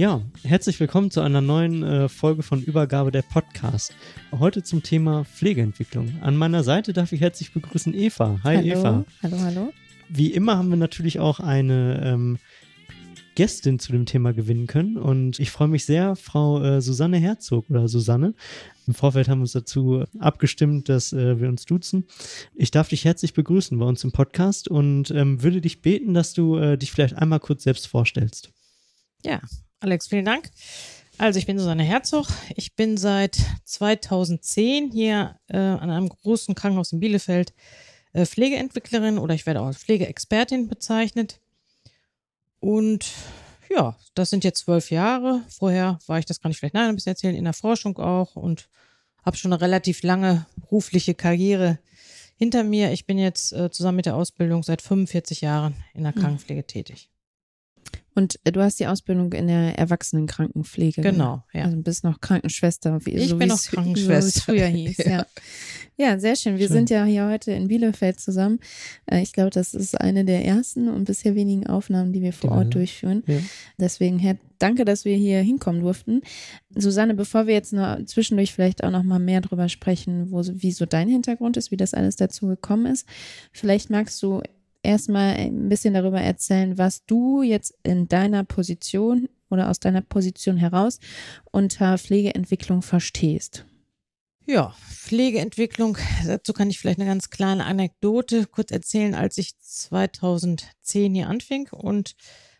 Ja, herzlich willkommen zu einer neuen äh, Folge von Übergabe der Podcast. Heute zum Thema Pflegeentwicklung. An meiner Seite darf ich herzlich begrüßen Eva. Hi hallo, Eva. Hallo, hallo. Wie immer haben wir natürlich auch eine ähm, Gästin zu dem Thema gewinnen können. Und ich freue mich sehr, Frau äh, Susanne Herzog oder Susanne. Im Vorfeld haben wir uns dazu abgestimmt, dass äh, wir uns duzen. Ich darf dich herzlich begrüßen bei uns im Podcast und ähm, würde dich beten, dass du äh, dich vielleicht einmal kurz selbst vorstellst. Ja, Alex, vielen Dank. Also ich bin Susanne Herzog. Ich bin seit 2010 hier äh, an einem großen Krankenhaus in Bielefeld äh, Pflegeentwicklerin oder ich werde auch als Pflegeexpertin bezeichnet. Und ja, das sind jetzt zwölf Jahre. Vorher war ich, das kann ich vielleicht nachher ein bisschen erzählen, in der Forschung auch und habe schon eine relativ lange berufliche Karriere hinter mir. Ich bin jetzt äh, zusammen mit der Ausbildung seit 45 Jahren in der hm. Krankenpflege tätig. Und äh, du hast die Ausbildung in der Erwachsenenkrankenpflege. Ne? Genau, ja. Also bist noch Krankenschwester. Wie, ich so bin noch Krankenschwester. So früher hieß, ja. ja. sehr schön. Wir schön. sind ja hier heute in Bielefeld zusammen. Äh, ich glaube, das ist eine der ersten und bisher wenigen Aufnahmen, die wir vor Ort durchführen. Ja. Deswegen Herr, danke, dass wir hier hinkommen durften. Susanne, bevor wir jetzt nur zwischendurch vielleicht auch noch mal mehr darüber sprechen, wo, wie so dein Hintergrund ist, wie das alles dazu gekommen ist, vielleicht magst du erstmal ein bisschen darüber erzählen, was du jetzt in deiner Position oder aus deiner Position heraus unter Pflegeentwicklung verstehst. Ja, Pflegeentwicklung, dazu kann ich vielleicht eine ganz kleine Anekdote kurz erzählen. Als ich 2010 hier anfing und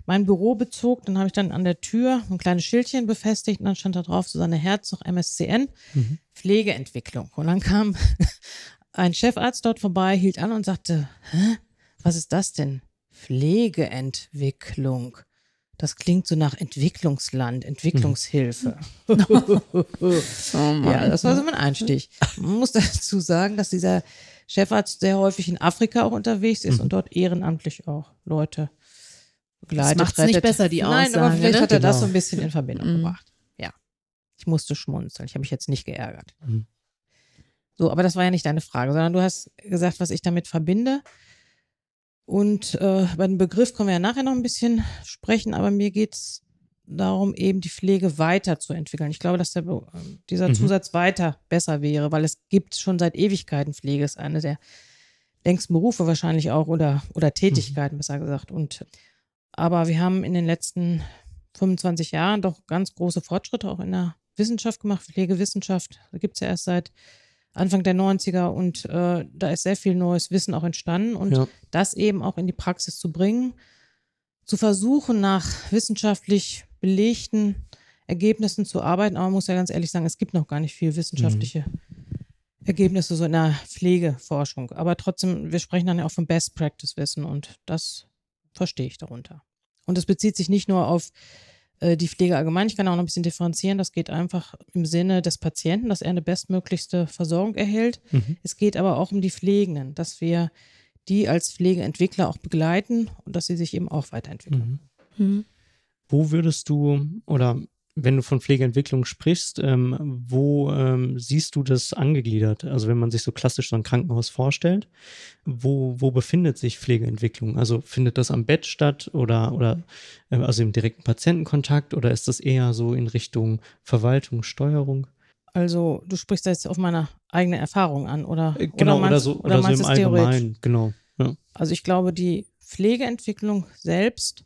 mein Büro bezog, dann habe ich dann an der Tür ein kleines Schildchen befestigt und dann stand da drauf Susanne Herzog, MSCN, mhm. Pflegeentwicklung. Und dann kam ein Chefarzt dort vorbei, hielt an und sagte, Hä? Was ist das denn? Pflegeentwicklung. Das klingt so nach Entwicklungsland, Entwicklungshilfe. Hm. oh ja, das war so mein Einstich. Man muss dazu sagen, dass dieser Chefarzt sehr häufig in Afrika auch unterwegs ist mhm. und dort ehrenamtlich auch Leute begleitet. Das macht nicht besser, die Aussage. Nein, aber vielleicht ne? hat er genau. das so ein bisschen in Verbindung mhm. gebracht. Ja, ich musste schmunzeln. Ich habe mich jetzt nicht geärgert. Mhm. So, aber das war ja nicht deine Frage, sondern du hast gesagt, was ich damit verbinde. Und äh, bei dem Begriff können wir ja nachher noch ein bisschen sprechen, aber mir geht es darum, eben die Pflege weiterzuentwickeln. Ich glaube, dass der, ähm, dieser mhm. Zusatz weiter besser wäre, weil es gibt schon seit Ewigkeiten Pflege, ist eine der längsten Berufe wahrscheinlich auch oder, oder Tätigkeiten, mhm. besser gesagt. Und aber wir haben in den letzten 25 Jahren doch ganz große Fortschritte auch in der Wissenschaft gemacht, Pflegewissenschaft. gibt es ja erst seit Anfang der 90er und äh, da ist sehr viel neues Wissen auch entstanden und ja. das eben auch in die Praxis zu bringen, zu versuchen, nach wissenschaftlich belegten Ergebnissen zu arbeiten. Aber man muss ja ganz ehrlich sagen, es gibt noch gar nicht viel wissenschaftliche mhm. Ergebnisse so in der Pflegeforschung. Aber trotzdem, wir sprechen dann ja auch vom Best Practice Wissen und das verstehe ich darunter. Und es bezieht sich nicht nur auf äh, die Pflege allgemein. Ich kann auch noch ein bisschen differenzieren. Das geht einfach im Sinne des Patienten, dass er eine bestmöglichste Versorgung erhält. Mhm. Es geht aber auch um die Pflegenden, dass wir die als Pflegeentwickler auch begleiten und dass sie sich eben auch weiterentwickeln. Mhm. Mhm. Wo würdest du oder wenn du von Pflegeentwicklung sprichst, ähm, wo ähm, siehst du das angegliedert? Also wenn man sich so klassisch so ein Krankenhaus vorstellt, wo, wo befindet sich Pflegeentwicklung? Also findet das am Bett statt oder, oder äh, also im direkten Patientenkontakt oder ist das eher so in Richtung Verwaltung, Steuerung? Also du sprichst da jetzt auf meine eigene Erfahrung an oder, äh, genau, oder, meinst, oder so, oder, oder so im Allgemeinen, genau. Ja. Also ich glaube, die Pflegeentwicklung selbst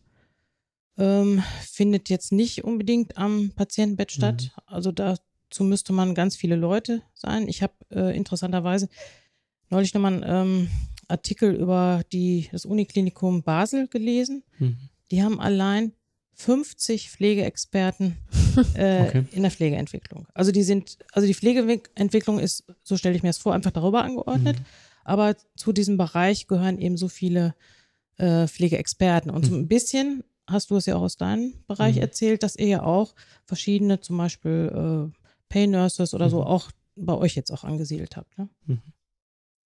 ähm, findet jetzt nicht unbedingt am Patientenbett mhm. statt. Mhm. Also dazu müsste man ganz viele Leute sein. Ich habe äh, interessanterweise neulich nochmal einen ähm, Artikel über die, das Uniklinikum Basel gelesen. Mhm. Die haben allein 50 Pflegeexperten äh, okay. in der Pflegeentwicklung. Also die sind, also die Pflegeentwicklung ist, so stelle ich mir das vor, einfach darüber angeordnet. Mhm. Aber zu diesem Bereich gehören eben so viele äh, Pflegeexperten. Und so mhm. ein bisschen hast du es ja auch aus deinem Bereich mhm. erzählt, dass ihr ja auch verschiedene, zum Beispiel äh, Pay Nurses oder mhm. so, auch bei euch jetzt auch angesiedelt habt. Ne? Mhm.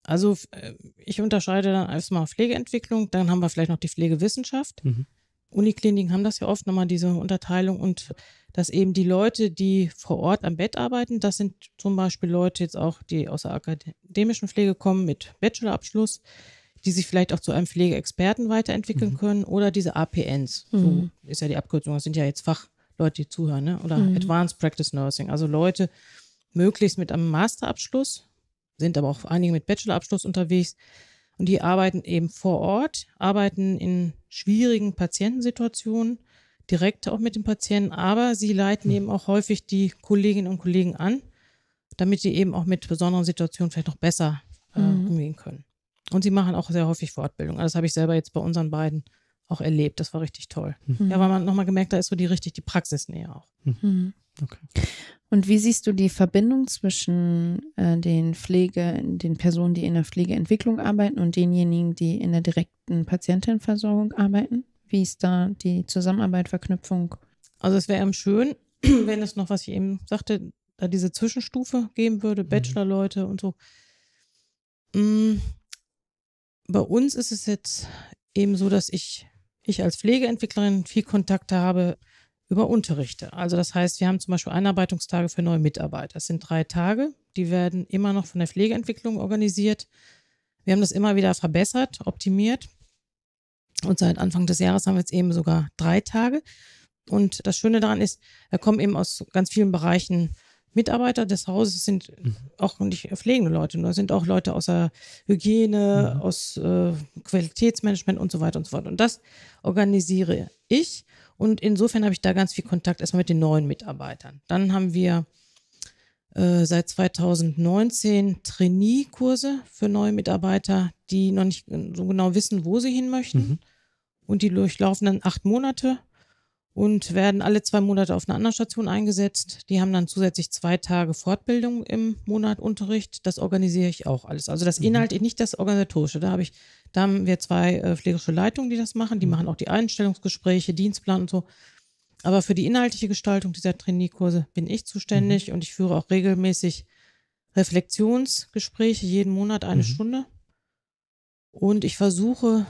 Also äh, ich unterscheide dann erstmal Pflegeentwicklung, dann haben wir vielleicht noch die Pflegewissenschaft. Mhm. Unikliniken haben das ja oft nochmal, diese Unterteilung und dass eben die Leute, die vor Ort am Bett arbeiten, das sind zum Beispiel Leute jetzt auch, die aus der akademischen Pflege kommen mit Bachelorabschluss, die sich vielleicht auch zu einem Pflegeexperten weiterentwickeln mhm. können oder diese APNs. Mhm. So ist ja die Abkürzung. Das sind ja jetzt Fachleute, die zuhören, ne? oder mhm. Advanced Practice Nursing. Also Leute möglichst mit einem Masterabschluss, sind aber auch einige mit Bachelorabschluss unterwegs. Und die arbeiten eben vor Ort, arbeiten in schwierigen Patientensituationen, direkt auch mit den Patienten, aber sie leiten hm. eben auch häufig die Kolleginnen und Kollegen an, damit sie eben auch mit besonderen Situationen vielleicht noch besser äh, mhm. umgehen können. Und sie machen auch sehr häufig Fortbildung. Also das habe ich selber jetzt bei unseren beiden auch erlebt. Das war richtig toll. Mhm. Ja, weil man nochmal gemerkt, da ist so die richtig die Praxisnähe auch. Mhm. mhm. Okay. Und wie siehst du die Verbindung zwischen äh, den Pflege, den Personen, die in der Pflegeentwicklung arbeiten und denjenigen, die in der direkten Patientenversorgung arbeiten? Wie ist da die Zusammenarbeit, Verknüpfung? Also es wäre schön, wenn es noch, was ich eben sagte, da diese Zwischenstufe geben würde, mhm. Bachelor-Leute und so. Mhm bei uns ist es jetzt eben so, dass ich, ich als Pflegeentwicklerin viel Kontakte habe über Unterrichte. Also das heißt, wir haben zum Beispiel Einarbeitungstage für neue Mitarbeiter. Das sind drei Tage, die werden immer noch von der Pflegeentwicklung organisiert. Wir haben das immer wieder verbessert, optimiert. Und seit Anfang des Jahres haben wir jetzt eben sogar drei Tage. Und das Schöne daran ist, da kommen eben aus ganz vielen Bereichen Mitarbeiter des Hauses sind auch nicht pflegende Leute, nur sind auch Leute aus der Hygiene, mhm. aus äh, Qualitätsmanagement und so weiter und so fort. Und das organisiere ich. Und insofern habe ich da ganz viel Kontakt erstmal mit den neuen Mitarbeitern. Dann haben wir äh, seit 2019 Trainee-Kurse für neue Mitarbeiter, die noch nicht so genau wissen, wo sie hin möchten. Mhm. Und die durchlaufen dann acht Monate und werden alle zwei Monate auf einer anderen Station eingesetzt. Die haben dann zusätzlich zwei Tage Fortbildung im Monat Unterricht. Das organisiere ich auch alles. Also das mhm. Inhalt, nicht das Organisatorische. Da habe ich, da haben wir zwei äh, pflegerische Leitungen, die das machen. Die mhm. machen auch die Einstellungsgespräche, Dienstplan und so. Aber für die inhaltliche Gestaltung dieser Trainee-Kurse bin ich zuständig mhm. und ich führe auch regelmäßig Reflexionsgespräche jeden Monat eine mhm. Stunde. Und ich versuche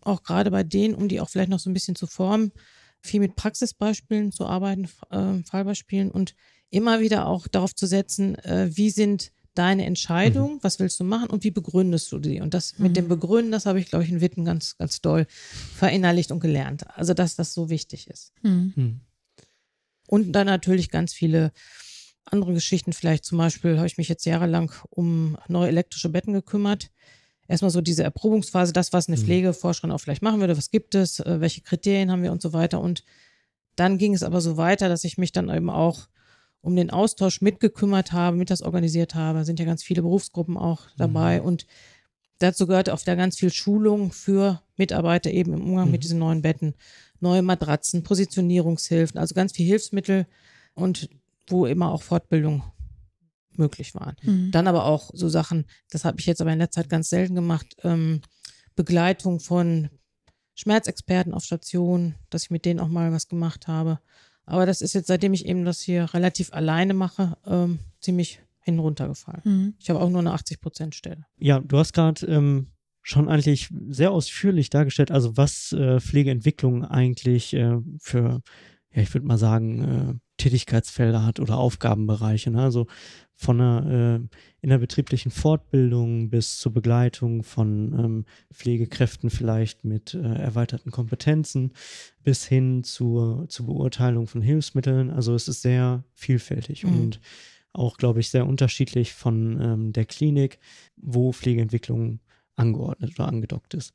auch gerade bei denen, um die auch vielleicht noch so ein bisschen zu formen, viel mit Praxisbeispielen zu arbeiten, ähm, Fallbeispielen und immer wieder auch darauf zu setzen, äh, wie sind deine Entscheidungen, mhm. was willst du machen und wie begründest du die? Und das mhm. mit dem mhm. Begründen, das habe ich, glaube ich, in Witten ganz, ganz doll verinnerlicht und gelernt. Also, dass das so wichtig ist. Mhm. mhm. Und dann natürlich ganz viele andere Geschichten. Vielleicht zum Beispiel habe ich mich jetzt jahrelang um neue elektrische Betten gekümmert erstmal so diese Erprobungsphase, das, was eine mhm. Pflegeforscherin auch vielleicht machen würde, was gibt es, äh, welche Kriterien haben wir und so weiter. Und dann ging es aber so weiter, dass ich mich dann eben auch um den Austausch mitgekümmert habe, mit das organisiert habe. Da sind ja ganz viele Berufsgruppen auch dabei. Mhm. Und dazu gehört auf da ganz viel Schulung für Mitarbeiter eben im Umgang mhm. mit diesen neuen Betten, neue Matratzen, Positionierungshilfen, also ganz viel Hilfsmittel und wo immer auch Fortbildung möglich waren. Mhm. Dann aber auch so Sachen, das habe ich jetzt aber in der Zeit ganz selten gemacht, ähm, Begleitung von Schmerzexperten auf Station, dass ich mit denen auch mal was gemacht habe. Aber das ist jetzt, seitdem ich eben das hier relativ alleine mache, ähm, ziemlich hinuntergefallen. Mhm. Ich habe auch nur eine 80-Prozent-Stelle. Ja, du hast gerade ähm, schon eigentlich sehr ausführlich dargestellt, also was äh, Pflegeentwicklung eigentlich äh, für ja, ich würde mal sagen, äh, Tätigkeitsfelder hat oder Aufgabenbereiche. Ne? Also von einer äh, innerbetrieblichen Fortbildung bis zur Begleitung von ähm, Pflegekräften vielleicht mit äh, erweiterten Kompetenzen bis hin zur, zur Beurteilung von Hilfsmitteln. Also es ist sehr vielfältig mhm. und auch, glaube ich, sehr unterschiedlich von ähm, der Klinik, wo Pflegeentwicklung angeordnet oder angedockt ist.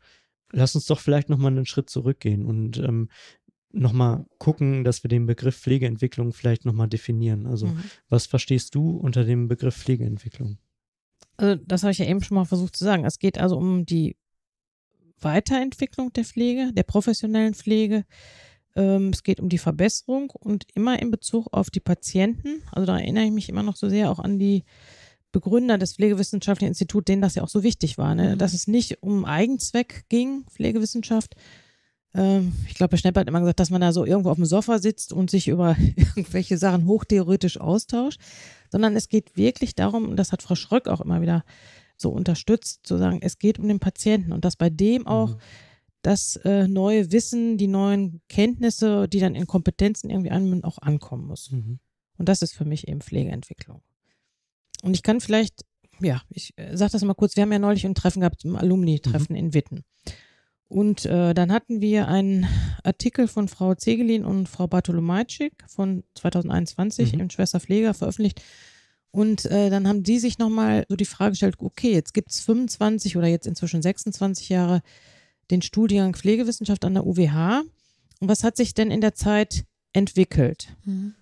Lass uns doch vielleicht nochmal einen Schritt zurückgehen und ähm, nochmal gucken, dass wir den Begriff Pflegeentwicklung vielleicht nochmal definieren. Also mhm. was verstehst du unter dem Begriff Pflegeentwicklung? Also das habe ich ja eben schon mal versucht zu sagen. Es geht also um die Weiterentwicklung der Pflege, der professionellen Pflege. Ähm, es geht um die Verbesserung und immer in Bezug auf die Patienten. Also da erinnere ich mich immer noch so sehr auch an die Begründer des Pflegewissenschaftlichen Instituts, denen das ja auch so wichtig war, ne? Mhm. dass es nicht um Eigenzweck ging, Pflegewissenschaft, ähm, ich glaube, Herr Schnepper hat immer gesagt, dass man da so irgendwo auf dem Sofa sitzt und sich über irgendwelche Sachen hochtheoretisch austauscht, sondern es geht wirklich darum, und das hat Frau Schröck auch immer wieder so unterstützt, zu sagen, es geht um den Patienten und dass bei dem mhm. auch mhm. das äh, neue Wissen, die neuen Kenntnisse, die dann in Kompetenzen irgendwie an, auch ankommen muss. Mhm. Und das ist für mich eben Pflegeentwicklung. Und ich kann vielleicht, ja, ich äh, sage das mal kurz, wir haben ja neulich ein Treffen gehabt, ein Alumni-Treffen mhm. in Witten. Und äh, dann hatten wir einen Artikel von Frau Zegelin und Frau Bartolomajczyk von 2021 mhm. im Schwesterpfleger veröffentlicht. Und äh, dann haben die sich nochmal so die Frage gestellt, okay, jetzt gibt es 25 oder jetzt inzwischen 26 Jahre den Studiengang Pflegewissenschaft an der UWH. Und was hat sich denn in der Zeit entwickelt? Mhm.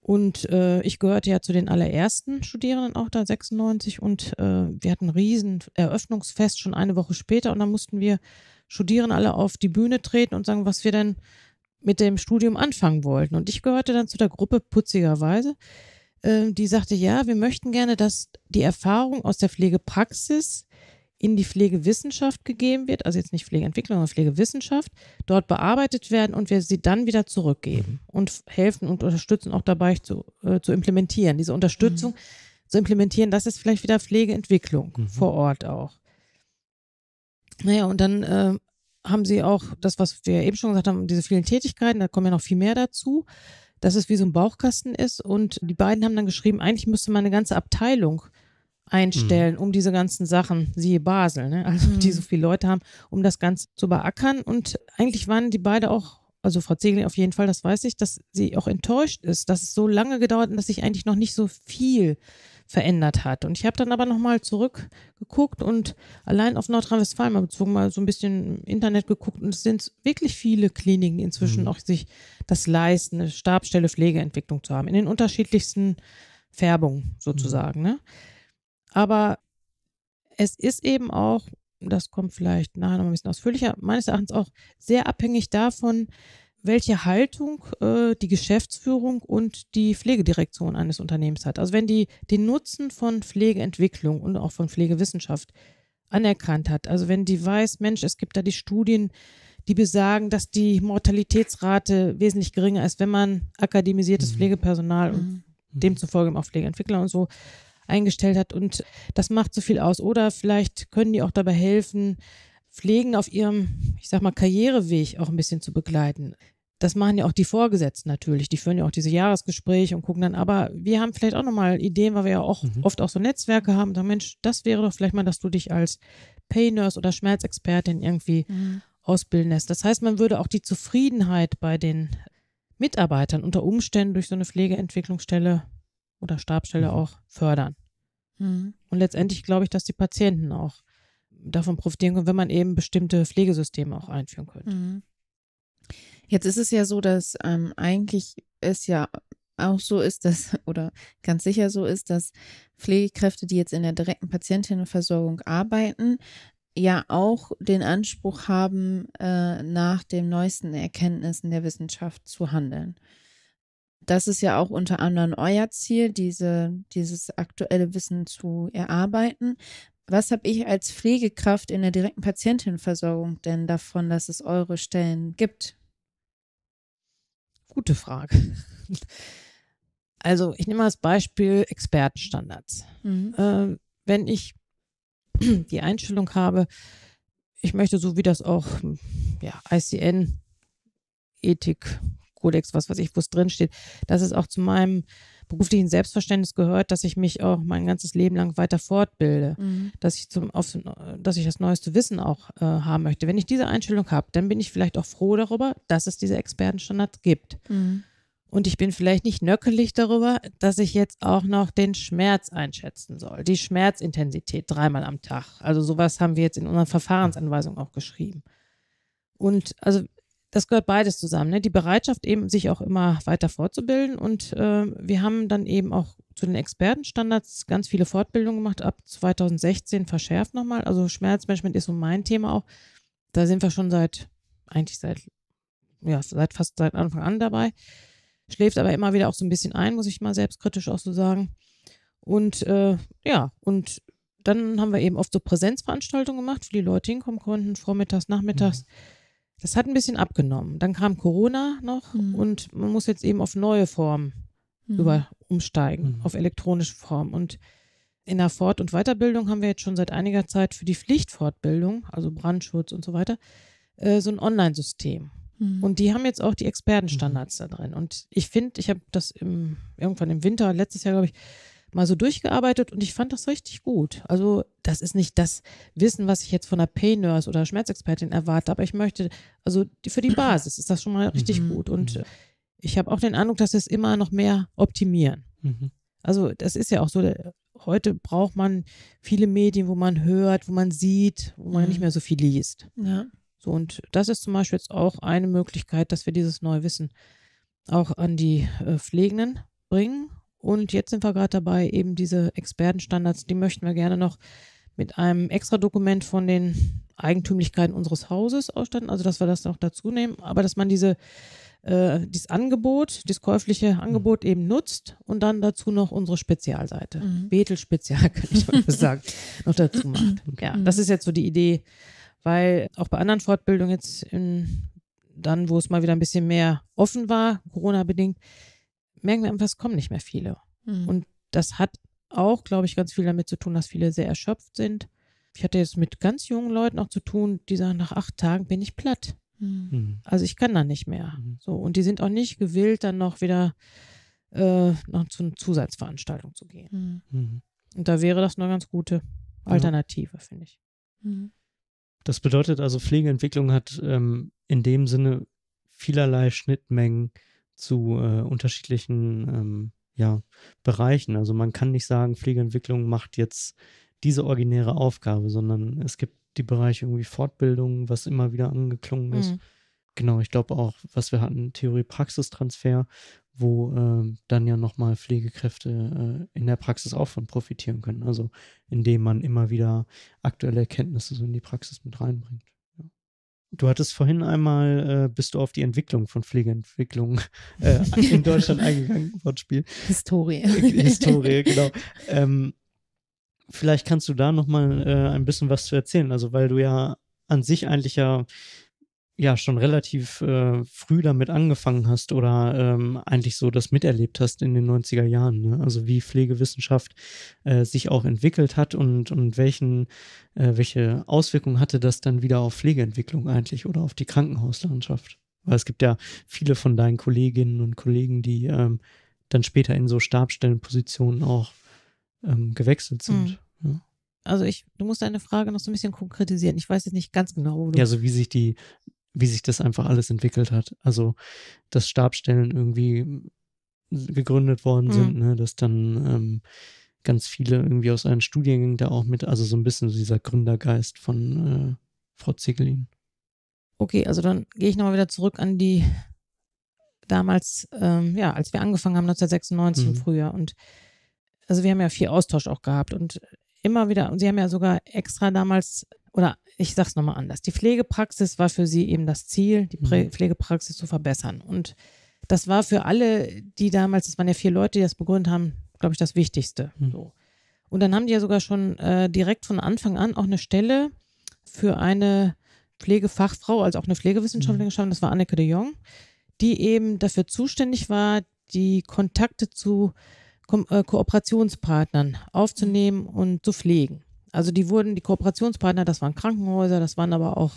Und äh, ich gehörte ja zu den allerersten Studierenden auch da, 96. Und äh, wir hatten ein riesen Eröffnungsfest schon eine Woche später. Und dann mussten wir studieren, alle auf die Bühne treten und sagen, was wir denn mit dem Studium anfangen wollten. Und ich gehörte dann zu der Gruppe putzigerweise, ähm, die sagte, ja, wir möchten gerne, dass die Erfahrung aus der Pflegepraxis in die Pflegewissenschaft gegeben wird, also jetzt nicht Pflegeentwicklung, sondern Pflegewissenschaft, dort bearbeitet werden und wir sie dann wieder zurückgeben und helfen und unterstützen auch dabei zu, äh, zu implementieren. Diese Unterstützung mhm. zu implementieren, das ist vielleicht wieder Pflegeentwicklung mhm. vor Ort auch. Naja, und dann äh, haben sie auch das, was wir eben schon gesagt haben, diese vielen Tätigkeiten, da kommen ja noch viel mehr dazu, dass es wie so ein Bauchkasten ist. Und die beiden haben dann geschrieben, eigentlich müsste man eine ganze Abteilung einstellen, mhm. um diese ganzen Sachen, siehe Basel, ne? also mhm. die so viele Leute haben, um das Ganze zu beackern. Und eigentlich waren die beide auch, also Frau Zegel auf jeden Fall, das weiß ich, dass sie auch enttäuscht ist, dass es so lange gedauert und dass sich eigentlich noch nicht so viel verändert hat. Und ich habe dann aber nochmal zurückgeguckt und allein auf Nordrhein-Westfalen mal bezogen, mal so ein bisschen im Internet geguckt und es sind wirklich viele Kliniken inzwischen mhm. auch sich das leisten, eine Stabstelle Pflegeentwicklung zu haben, in den unterschiedlichsten Färbungen sozusagen. Mhm. Ne? Aber es ist eben auch, das kommt vielleicht nachher noch ein bisschen ausführlicher, meines Erachtens auch sehr abhängig davon, welche Haltung äh, die Geschäftsführung und die Pflegedirektion eines Unternehmens hat. Also wenn die den Nutzen von Pflegeentwicklung und auch von Pflegewissenschaft anerkannt hat, also wenn die weiß, Mensch, es gibt da die Studien, die besagen, dass die Mortalitätsrate wesentlich geringer ist, wenn man akademisiertes mhm. Pflegepersonal und mhm. mhm. demzufolge auch Pflegeentwickler und so eingestellt hat und das macht so viel aus. Oder vielleicht können die auch dabei helfen, Pflegen auf ihrem, ich sag mal, Karriereweg auch ein bisschen zu begleiten. Das machen ja auch die Vorgesetzten natürlich. Die führen ja auch diese Jahresgespräche und gucken dann, aber wir haben vielleicht auch nochmal Ideen, weil wir ja auch mhm. oft auch so Netzwerke haben. Da Mensch, das wäre doch vielleicht mal, dass du dich als Pain Nurse oder Schmerzexpertin irgendwie mhm. ausbilden lässt. Das heißt, man würde auch die Zufriedenheit bei den Mitarbeitern unter Umständen durch so eine Pflegeentwicklungsstelle oder Stabstelle mhm. auch fördern. Mhm. Und letztendlich glaube ich, dass die Patienten auch davon profitieren können, wenn man eben bestimmte Pflegesysteme auch einführen könnte. Mhm. Jetzt ist es ja so, dass ähm, eigentlich es ja auch so ist, dass, oder ganz sicher so ist, dass Pflegekräfte, die jetzt in der direkten Patientinnenversorgung arbeiten, ja auch den Anspruch haben, äh, nach den neuesten Erkenntnissen der Wissenschaft zu handeln. Das ist ja auch unter anderem euer Ziel, diese, dieses aktuelle Wissen zu erarbeiten. Was habe ich als Pflegekraft in der direkten Patientenversorgung denn davon, dass es eure Stellen gibt? Gute Frage. Also ich nehme als Beispiel Expertenstandards. Mhm. Äh, wenn ich die Einstellung habe, ich möchte so wie das auch hm, ja, ICN, Ethik, Kodex, was weiß ich, wo es drin steht, dass es auch zu meinem beruflichen Selbstverständnis gehört, dass ich mich auch mein ganzes Leben lang weiter fortbilde, mhm. dass, ich zum, auf, dass ich das neueste Wissen auch äh, haben möchte. Wenn ich diese Einstellung habe, dann bin ich vielleicht auch froh darüber, dass es diese Expertenstandards gibt. Mhm. Und ich bin vielleicht nicht nöckelig darüber, dass ich jetzt auch noch den Schmerz einschätzen soll, die Schmerzintensität dreimal am Tag. Also sowas haben wir jetzt in unserer Verfahrensanweisung auch geschrieben. Und also das gehört beides zusammen. Ne? Die Bereitschaft, eben sich auch immer weiter fortzubilden. Und äh, wir haben dann eben auch zu den Expertenstandards ganz viele Fortbildungen gemacht, ab 2016 verschärft nochmal. Also Schmerzmanagement ist so mein Thema auch. Da sind wir schon seit, eigentlich seit, ja, seit fast seit Anfang an dabei. Schläft aber immer wieder auch so ein bisschen ein, muss ich mal selbstkritisch auch so sagen. Und äh, ja, und dann haben wir eben oft so Präsenzveranstaltungen gemacht, wo die Leute hinkommen konnten, vormittags, nachmittags. Mhm das hat ein bisschen abgenommen. Dann kam Corona noch mhm. und man muss jetzt eben auf neue Formen mhm. über umsteigen, mhm. auf elektronische Formen. Und in der Fort- und Weiterbildung haben wir jetzt schon seit einiger Zeit für die Pflichtfortbildung, also Brandschutz und so weiter, äh, so ein Online-System. Mhm. Und die haben jetzt auch die Expertenstandards mhm. da drin. Und ich finde, ich habe das im, irgendwann im Winter, letztes Jahr, glaube ich, mal so durchgearbeitet und ich fand das richtig gut. Also das ist nicht das Wissen, was ich jetzt von einer Pain Nurse oder Schmerzexpertin erwarte, aber ich möchte, also die, für die Basis ist das schon mal richtig mhm. gut. Und ich habe auch den Eindruck, dass wir es immer noch mehr optimieren. Mhm. Also das ist ja auch so, heute braucht man viele Medien, wo man hört, wo man sieht, wo man mhm. nicht mehr so viel liest. Ja. So, und das ist zum Beispiel jetzt auch eine Möglichkeit, dass wir dieses neue Wissen auch an die äh, Pflegenden bringen und jetzt sind wir gerade dabei, eben diese Expertenstandards, die möchten wir gerne noch mit einem extra Dokument von den Eigentümlichkeiten unseres Hauses ausstatten, also dass wir das noch dazu nehmen, aber dass man diese, äh, dieses Angebot, dieses käufliche mhm. Angebot eben nutzt und dann dazu noch unsere Spezialseite, mhm. Bethel-Spezial, kann ich mal sagen, noch dazu macht. Mhm. Ja, das ist jetzt so die Idee, weil auch bei anderen Fortbildungen jetzt in, dann, wo es mal wieder ein bisschen mehr offen war, Corona-bedingt, merken wir einfach, es kommen nicht mehr viele. Mhm. Und das hat auch, glaube ich, ganz viel damit zu tun, dass viele sehr erschöpft sind. Ich hatte jetzt mit ganz jungen Leuten auch zu tun, die sagen, nach acht Tagen bin ich platt. Mhm. mhm. Also ich kann da nicht mehr. Mhm. So, und die sind auch nicht gewillt, dann noch wieder äh, noch zu einer Zusatzveranstaltung zu gehen. Mhm. mhm. Und da wäre das eine ganz gute Alternative, ja. finde ich. Mhm. Das bedeutet also, Pflegeentwicklung hat ähm, in dem Sinne vielerlei Schnittmengen zu äh, unterschiedlichen ähm, ja, Bereichen. Also man kann nicht sagen, Pflegeentwicklung macht jetzt diese originäre Aufgabe, sondern es gibt die Bereiche irgendwie Fortbildung, was immer wieder angeklungen ist. Mhm. Genau, ich glaube auch, was wir hatten, Theorie-Praxistransfer, wo äh, dann ja nochmal Pflegekräfte äh, in der Praxis auch von profitieren können. Also indem man immer wieder aktuelle Erkenntnisse so in die Praxis mit reinbringt. Du hattest vorhin einmal, äh, bist du auf die Entwicklung von Pflegeentwicklung äh, in Deutschland eingegangen, Wortspiel. Historie. Äh, Historie, genau. Ähm, vielleicht kannst du da nochmal äh, ein bisschen was zu erzählen. Also, weil du ja an sich eigentlich ja ja schon relativ äh, früh damit angefangen hast oder ähm, eigentlich so das miterlebt hast in den 90er Jahren. Ne? Also wie Pflegewissenschaft äh, sich auch entwickelt hat und, und welchen, äh, welche Auswirkungen hatte das dann wieder auf Pflegeentwicklung eigentlich oder auf die Krankenhauslandschaft. Weil es gibt ja viele von deinen Kolleginnen und Kollegen, die ähm, dann später in so Stabstellenpositionen auch ähm, gewechselt sind. Mhm. Also ich, du musst deine Frage noch so ein bisschen konkretisieren. Ich weiß jetzt nicht ganz genau, wo du. Ja, so wie sich die wie sich das einfach alles entwickelt hat. Also, dass Stabstellen irgendwie gegründet worden mhm. sind, ne? dass dann ähm, ganz viele irgendwie aus einem Studiengängen da auch mit, also so ein bisschen dieser Gründergeist von äh, Frau Zickelin. Okay, also dann gehe ich nochmal wieder zurück an die damals, ähm, ja, als wir angefangen haben, 1996 mhm. im Frühjahr. Und also wir haben ja viel Austausch auch gehabt und immer wieder, und sie haben ja sogar extra damals oder ich sag's nochmal anders. Die Pflegepraxis war für sie eben das Ziel, die mhm. Pflegepraxis zu verbessern. Und das war für alle, die damals, es waren ja vier Leute, die das begründet haben, glaube ich, das Wichtigste. Mhm. So. Und dann haben die ja sogar schon äh, direkt von Anfang an auch eine Stelle für eine Pflegefachfrau, also auch eine Pflegewissenschaftlerin mhm. geschaffen, das war Anneke de Jong, die eben dafür zuständig war, die Kontakte zu Ko äh, Kooperationspartnern aufzunehmen mhm. und zu pflegen. Also die wurden, die Kooperationspartner, das waren Krankenhäuser, das waren aber auch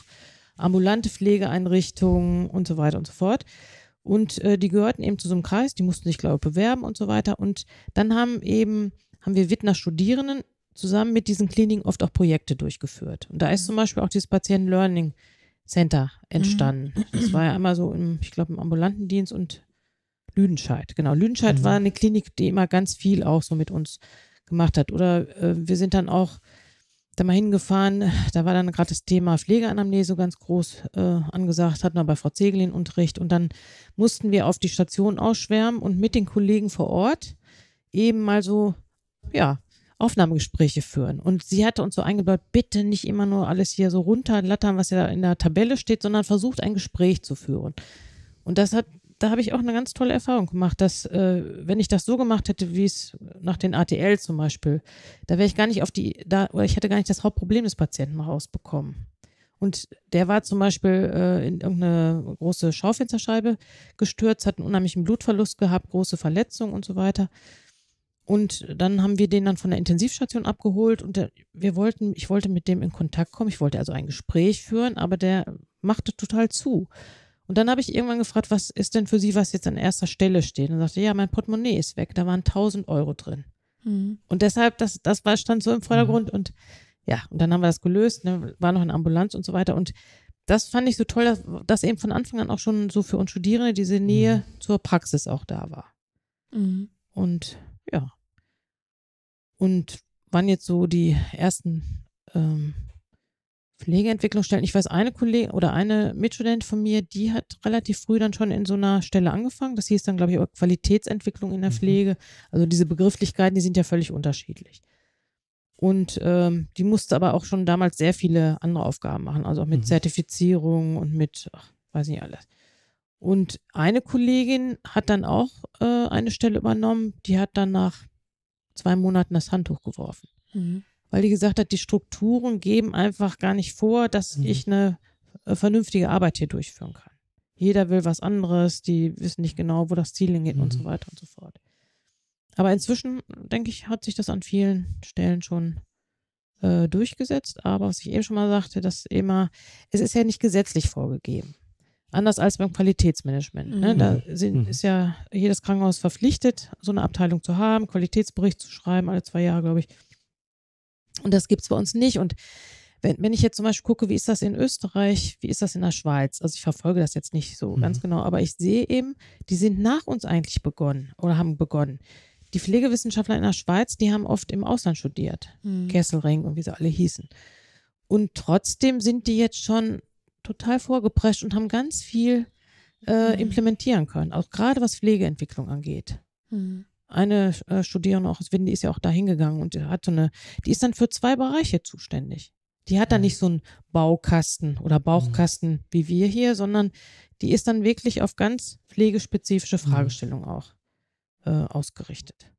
ambulante Pflegeeinrichtungen und so weiter und so fort. Und äh, die gehörten eben zu so einem Kreis, die mussten sich, glaube ich, bewerben und so weiter. Und dann haben eben, haben wir Wittner Studierenden zusammen mit diesen Kliniken oft auch Projekte durchgeführt. Und da ist zum Beispiel auch dieses Patienten Learning Center entstanden. Das war ja einmal so im, ich glaube, im ambulanten Dienst und Lüdenscheid. Genau, Lüdenscheid mhm. war eine Klinik, die immer ganz viel auch so mit uns gemacht hat. Oder äh, wir sind dann auch da mal hingefahren. Da war dann gerade das Thema Pflegeanamnese ganz groß äh, angesagt, hatten wir bei Frau Zegelin Unterricht und dann mussten wir auf die Station ausschwärmen und mit den Kollegen vor Ort eben mal so, ja, Aufnahmegespräche führen. Und sie hatte uns so eingebaut, bitte nicht immer nur alles hier so runterlattern, was ja in der Tabelle steht, sondern versucht, ein Gespräch zu führen. Und das hat da habe ich auch eine ganz tolle Erfahrung gemacht, dass äh, wenn ich das so gemacht hätte, wie es nach den ATL zum Beispiel, da wäre ich gar nicht auf die, da, oder ich hätte gar nicht das Hauptproblem des Patienten rausbekommen. Und der war zum Beispiel äh, in irgendeine große Schaufensterscheibe gestürzt, hat einen unheimlichen Blutverlust gehabt, große Verletzungen und so weiter. Und dann haben wir den dann von der Intensivstation abgeholt und der, wir wollten, ich wollte mit dem in Kontakt kommen, ich wollte also ein Gespräch führen, aber der machte total zu. Und dann habe ich irgendwann gefragt, was ist denn für Sie, was jetzt an erster Stelle steht? Und sagte, ja, mein Portemonnaie ist weg, da waren 1000 Euro drin. Mhm. Und deshalb, das, das war, stand so im Vordergrund mhm. und ja, und dann haben wir das gelöst, ne, war noch in Ambulanz und so weiter. Und das fand ich so toll, dass, dass eben von Anfang an auch schon so für uns Studierende diese mhm. Nähe mhm. zur Praxis auch da war. Mhm. Und ja. Und wann jetzt so die ersten ähm, Pflegeentwicklung stellen. Ich weiß, eine Kollegin oder eine Mitstudentin von mir, die hat relativ früh dann schon in so einer Stelle angefangen. Das hieß dann, glaube ich, auch Qualitätsentwicklung in der mhm. Pflege. Also diese Begrifflichkeiten, die sind ja völlig unterschiedlich. Und ähm, die musste aber auch schon damals sehr viele andere Aufgaben machen, also auch mit mhm. Zertifizierung und mit, ach, weiß nicht alles. Und eine Kollegin hat dann auch äh, eine Stelle übernommen, die hat dann nach zwei Monaten das Handtuch geworfen. Mhm weil die gesagt hat, die Strukturen geben einfach gar nicht vor, dass mhm. ich eine äh, vernünftige Arbeit hier durchführen kann. Jeder will was anderes, die wissen nicht genau, wo das Ziel hingeht mhm. und so mhm. weiter und so fort. Aber inzwischen, denke ich, hat sich das an vielen Stellen schon äh, durchgesetzt. Aber was ich eben schon mal sagte, dass immer, es ist ja nicht gesetzlich vorgegeben. Anders als beim Qualitätsmanagement. Ne? Mhm. Da mhm. sind, ist ja jedes Krankenhaus verpflichtet, so eine Abteilung zu haben, Qualitätsbericht zu schreiben, alle zwei Jahre, glaube ich. Und das gibt es bei uns nicht. Und wenn, wenn ich jetzt zum Beispiel gucke, wie ist das in Österreich, wie ist das in der Schweiz? Also ich verfolge das jetzt nicht so mhm. ganz genau, aber ich sehe eben, die sind nach uns eigentlich begonnen oder haben begonnen. Die Pflegewissenschaftler in der Schweiz, die haben oft im Ausland studiert, mhm. Kesselring und wie sie alle hießen. Und trotzdem sind die jetzt schon total vorgeprescht und haben ganz viel äh, mhm. implementieren können, auch gerade was Pflegeentwicklung angeht. Mhm eine äh, Studierende auch aus Wien, die ist ja auch da hingegangen und hat so eine, die ist dann für zwei Bereiche zuständig. Die hat dann mhm. nicht so einen Baukasten oder mhm. Bauchkasten mhm. wie wir hier, sondern die ist dann wirklich auf ganz pflegespezifische mhm. Fragestellungen auch äh, ausgerichtet.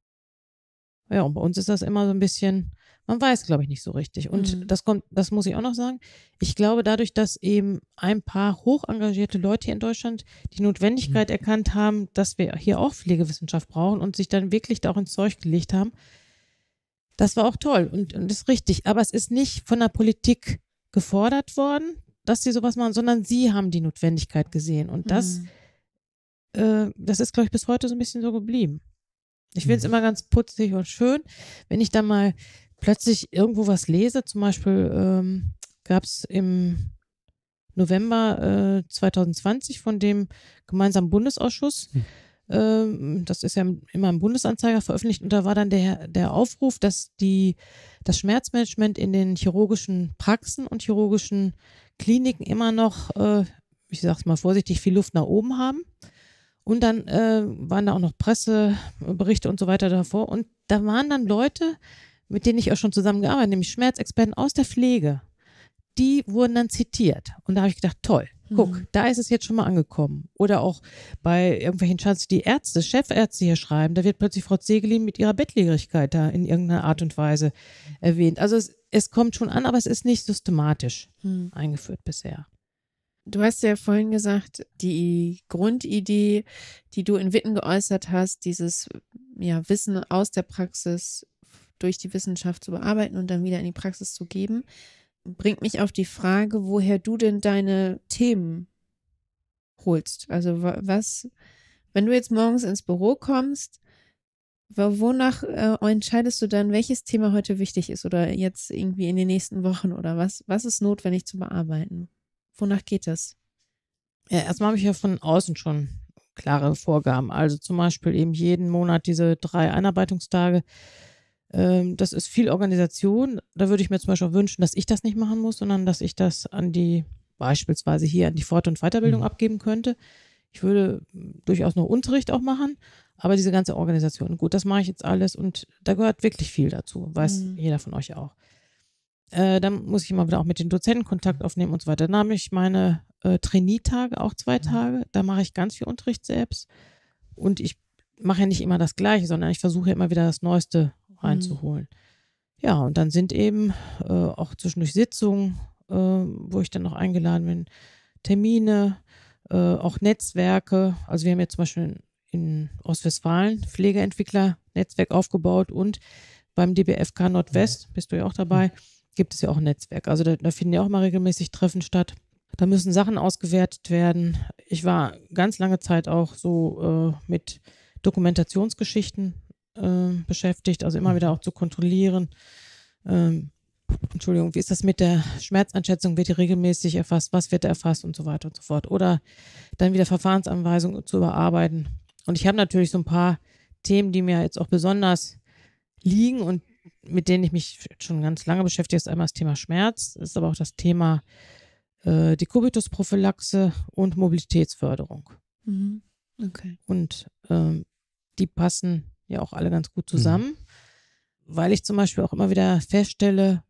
Ja, und bei uns ist das immer so ein bisschen, man weiß, glaube ich, nicht so richtig. Und mhm. das kommt, das muss ich auch noch sagen. Ich glaube, dadurch, dass eben ein paar hoch engagierte Leute hier in Deutschland die Notwendigkeit mhm. erkannt haben, dass wir hier auch Pflegewissenschaft brauchen und sich dann wirklich da auch ins Zeug gelegt haben, das war auch toll und, und ist richtig. Aber es ist nicht von der Politik gefordert worden, dass sie sowas machen, sondern sie haben die Notwendigkeit gesehen. Und das, mhm. äh, das ist, glaube ich, bis heute so ein bisschen so geblieben. Ich finde es mhm. immer ganz putzig und schön, wenn ich da mal plötzlich irgendwo was lese, zum Beispiel ähm, gab es im November äh, 2020 von dem gemeinsamen Bundesausschuss, hm. ähm, das ist ja immer im Bundesanzeiger veröffentlicht, und da war dann der, der Aufruf, dass die, das Schmerzmanagement in den chirurgischen Praxen und chirurgischen Kliniken immer noch, äh, ich sag's mal vorsichtig, viel Luft nach oben haben. Und dann äh, waren da auch noch Presseberichte und so weiter davor. Und da waren dann Leute, mit denen ich auch schon zusammengearbeitet habe, nämlich Schmerzexperten aus der Pflege, die wurden dann zitiert. Und da habe ich gedacht, toll, guck, mhm. da ist es jetzt schon mal angekommen. Oder auch bei irgendwelchen Chats, die Ärzte, Chefärzte hier schreiben, da wird plötzlich Frau Zegelin mit ihrer Bettlägerigkeit da in irgendeiner Art und Weise erwähnt. Also es, es kommt schon an, aber es ist nicht systematisch mhm. eingeführt bisher. Du hast ja vorhin gesagt, die Grundidee, die du in Witten geäußert hast, dieses ja, Wissen aus der Praxis durch die Wissenschaft zu bearbeiten und dann wieder in die Praxis zu geben, bringt mich auf die Frage, woher du denn deine Themen holst. Also was, wenn du jetzt morgens ins Büro kommst, wonach äh, entscheidest du dann, welches Thema heute wichtig ist oder jetzt irgendwie in den nächsten Wochen oder was, was ist notwendig zu bearbeiten? Wonach geht das? Ja, erstmal habe ich ja von außen schon klare Vorgaben. Also zum Beispiel eben jeden Monat diese drei Einarbeitungstage ähm, das ist viel Organisation. Da würde ich mir zum Beispiel auch wünschen, dass ich das nicht machen muss, sondern dass ich das an die, beispielsweise hier an die Fort- und Weiterbildung mhm. abgeben könnte. Ich würde hm, durchaus noch Unterricht auch machen, aber diese ganze Organisation, gut, das mache ich jetzt alles und da gehört wirklich viel dazu, weiß mhm. jeder von euch auch. Äh, dann muss ich immer wieder auch mit den Dozenten Kontakt aufnehmen und so weiter. Dann habe ich meine äh, Trainee-Tage, auch zwei mhm. Tage. Da mache ich ganz viel Unterricht selbst. Und ich mache ja nicht immer das Gleiche, sondern ich versuche ja immer wieder das Neueste reinzuholen. Mhm. Ja, und dann sind eben äh, auch zwischendurch Sitzungen, äh, wo ich dann noch eingeladen bin, Termine, äh, auch Netzwerke. Also wir haben jetzt zum Beispiel in Ostwestfalen Pflegeentwickler-Netzwerk aufgebaut und beim DBFK Nordwest, bist du ja auch dabei, gibt es ja auch ein Netzwerk. Also da, da finden ja auch mal regelmäßig Treffen statt. Da müssen Sachen ausgewertet werden. Ich war ganz lange Zeit auch so äh, mit Dokumentationsgeschichten äh, beschäftigt, also immer mhm. wieder auch zu kontrollieren. Ähm, Entschuldigung, wie ist das mit der Schmerzeinschätzung? Wird die regelmäßig erfasst? Was wird erfasst und so weiter und so fort? Oder dann wieder Verfahrensanweisungen zu überarbeiten. Und ich habe natürlich so ein paar Themen, die mir jetzt auch besonders liegen und mit denen ich mich schon ganz lange beschäftige, ist einmal das Thema Schmerz, ist aber auch das Thema äh, die Kubitusprophylaxe und Mobilitätsförderung. Mhm. Okay. Und ähm, die passen ja auch alle ganz gut mhm. zusammen, mhm. weil ich zum Beispiel auch immer wieder feststelle,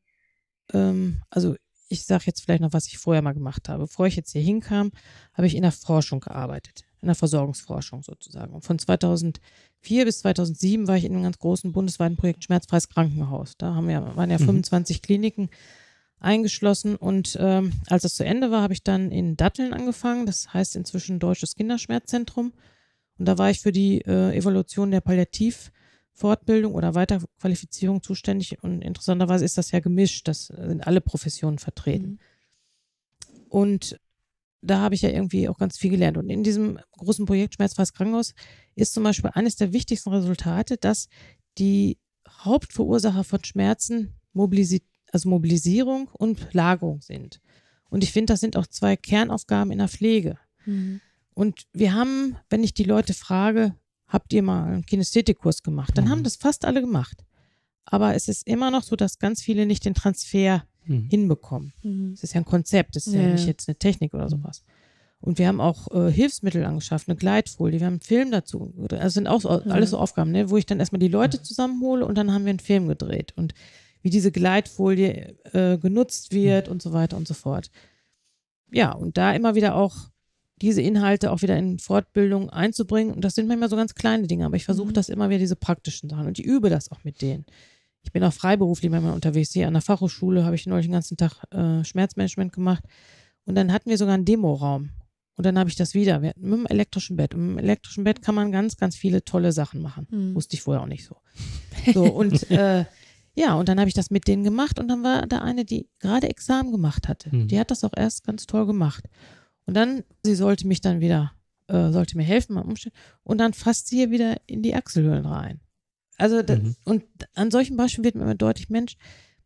ähm, also ich sage jetzt vielleicht noch, was ich vorher mal gemacht habe. Bevor ich jetzt hier hinkam, habe ich in der Forschung gearbeitet, in der Versorgungsforschung sozusagen. Und von 2004 bis 2007 war ich in einem ganz großen bundesweiten Projekt Schmerzfreies Krankenhaus. Da haben wir, waren ja 25 mhm. Kliniken eingeschlossen. Und ähm, als das zu Ende war, habe ich dann in Datteln angefangen. Das heißt inzwischen Deutsches Kinderschmerzzentrum. Und da war ich für die äh, Evolution der Palliativfortbildung oder Weiterqualifizierung zuständig. Und interessanterweise ist das ja gemischt. Das sind alle Professionen vertreten. Mhm. Und da habe ich ja irgendwie auch ganz viel gelernt. Und in diesem großen Projekt Schmerzfreies Krankenhaus ist zum Beispiel eines der wichtigsten Resultate, dass die Hauptverursacher von Schmerzen Mobilisi also Mobilisierung und Lagerung sind. Und ich finde, das sind auch zwei Kernaufgaben in der Pflege. Mhm. Und wir haben, wenn ich die Leute frage, habt ihr mal einen Kinesthetikkurs gemacht, dann mhm. haben das fast alle gemacht. Aber es ist immer noch so, dass ganz viele nicht den Transfer mhm. hinbekommen. Mhm. Es mhm. ist ja ein Konzept, es ist ja. ja. nicht jetzt eine Technik oder mhm. sowas. Und wir haben auch äh, Hilfsmittel angeschafft, eine Gleitfolie, wir haben einen Film dazu. Das also sind auch so, alles so Aufgaben, ne? wo ich dann erstmal die Leute zusammenhole und dann haben wir einen Film gedreht. Und wie diese Gleitfolie äh, genutzt wird mhm. und so weiter und so fort. Ja, und da immer wieder auch diese Inhalte auch wieder in Fortbildung einzubringen. Und das sind manchmal so ganz kleine Dinge, aber ich versuche mhm. das immer wieder, diese praktischen Sachen. Und ich übe das auch mit denen. Ich bin auch freiberuflich manchmal unterwegs. Hier an der Fachhochschule habe ich neulich den ganzen Tag äh, Schmerzmanagement gemacht. Und dann hatten wir sogar einen Demoraum. Und dann habe ich das wieder. Wir hatten mit dem elektrischen Bett. Und mit dem elektrischen Bett kann man ganz, ganz viele tolle Sachen machen. Mhm. Wusste ich vorher auch nicht so. So, und äh, ja, und dann habe ich das mit denen gemacht. Und dann war da eine, die gerade Examen gemacht hatte. Mhm. Die hat das auch erst ganz toll gemacht. Und dann, sie sollte mich dann wieder, äh, sollte mir helfen beim Umstellen. Und dann fasst sie hier wieder in die Achselhöhlen rein. Also, das, mhm. und an solchen Beispielen wird mir immer deutlich, Mensch,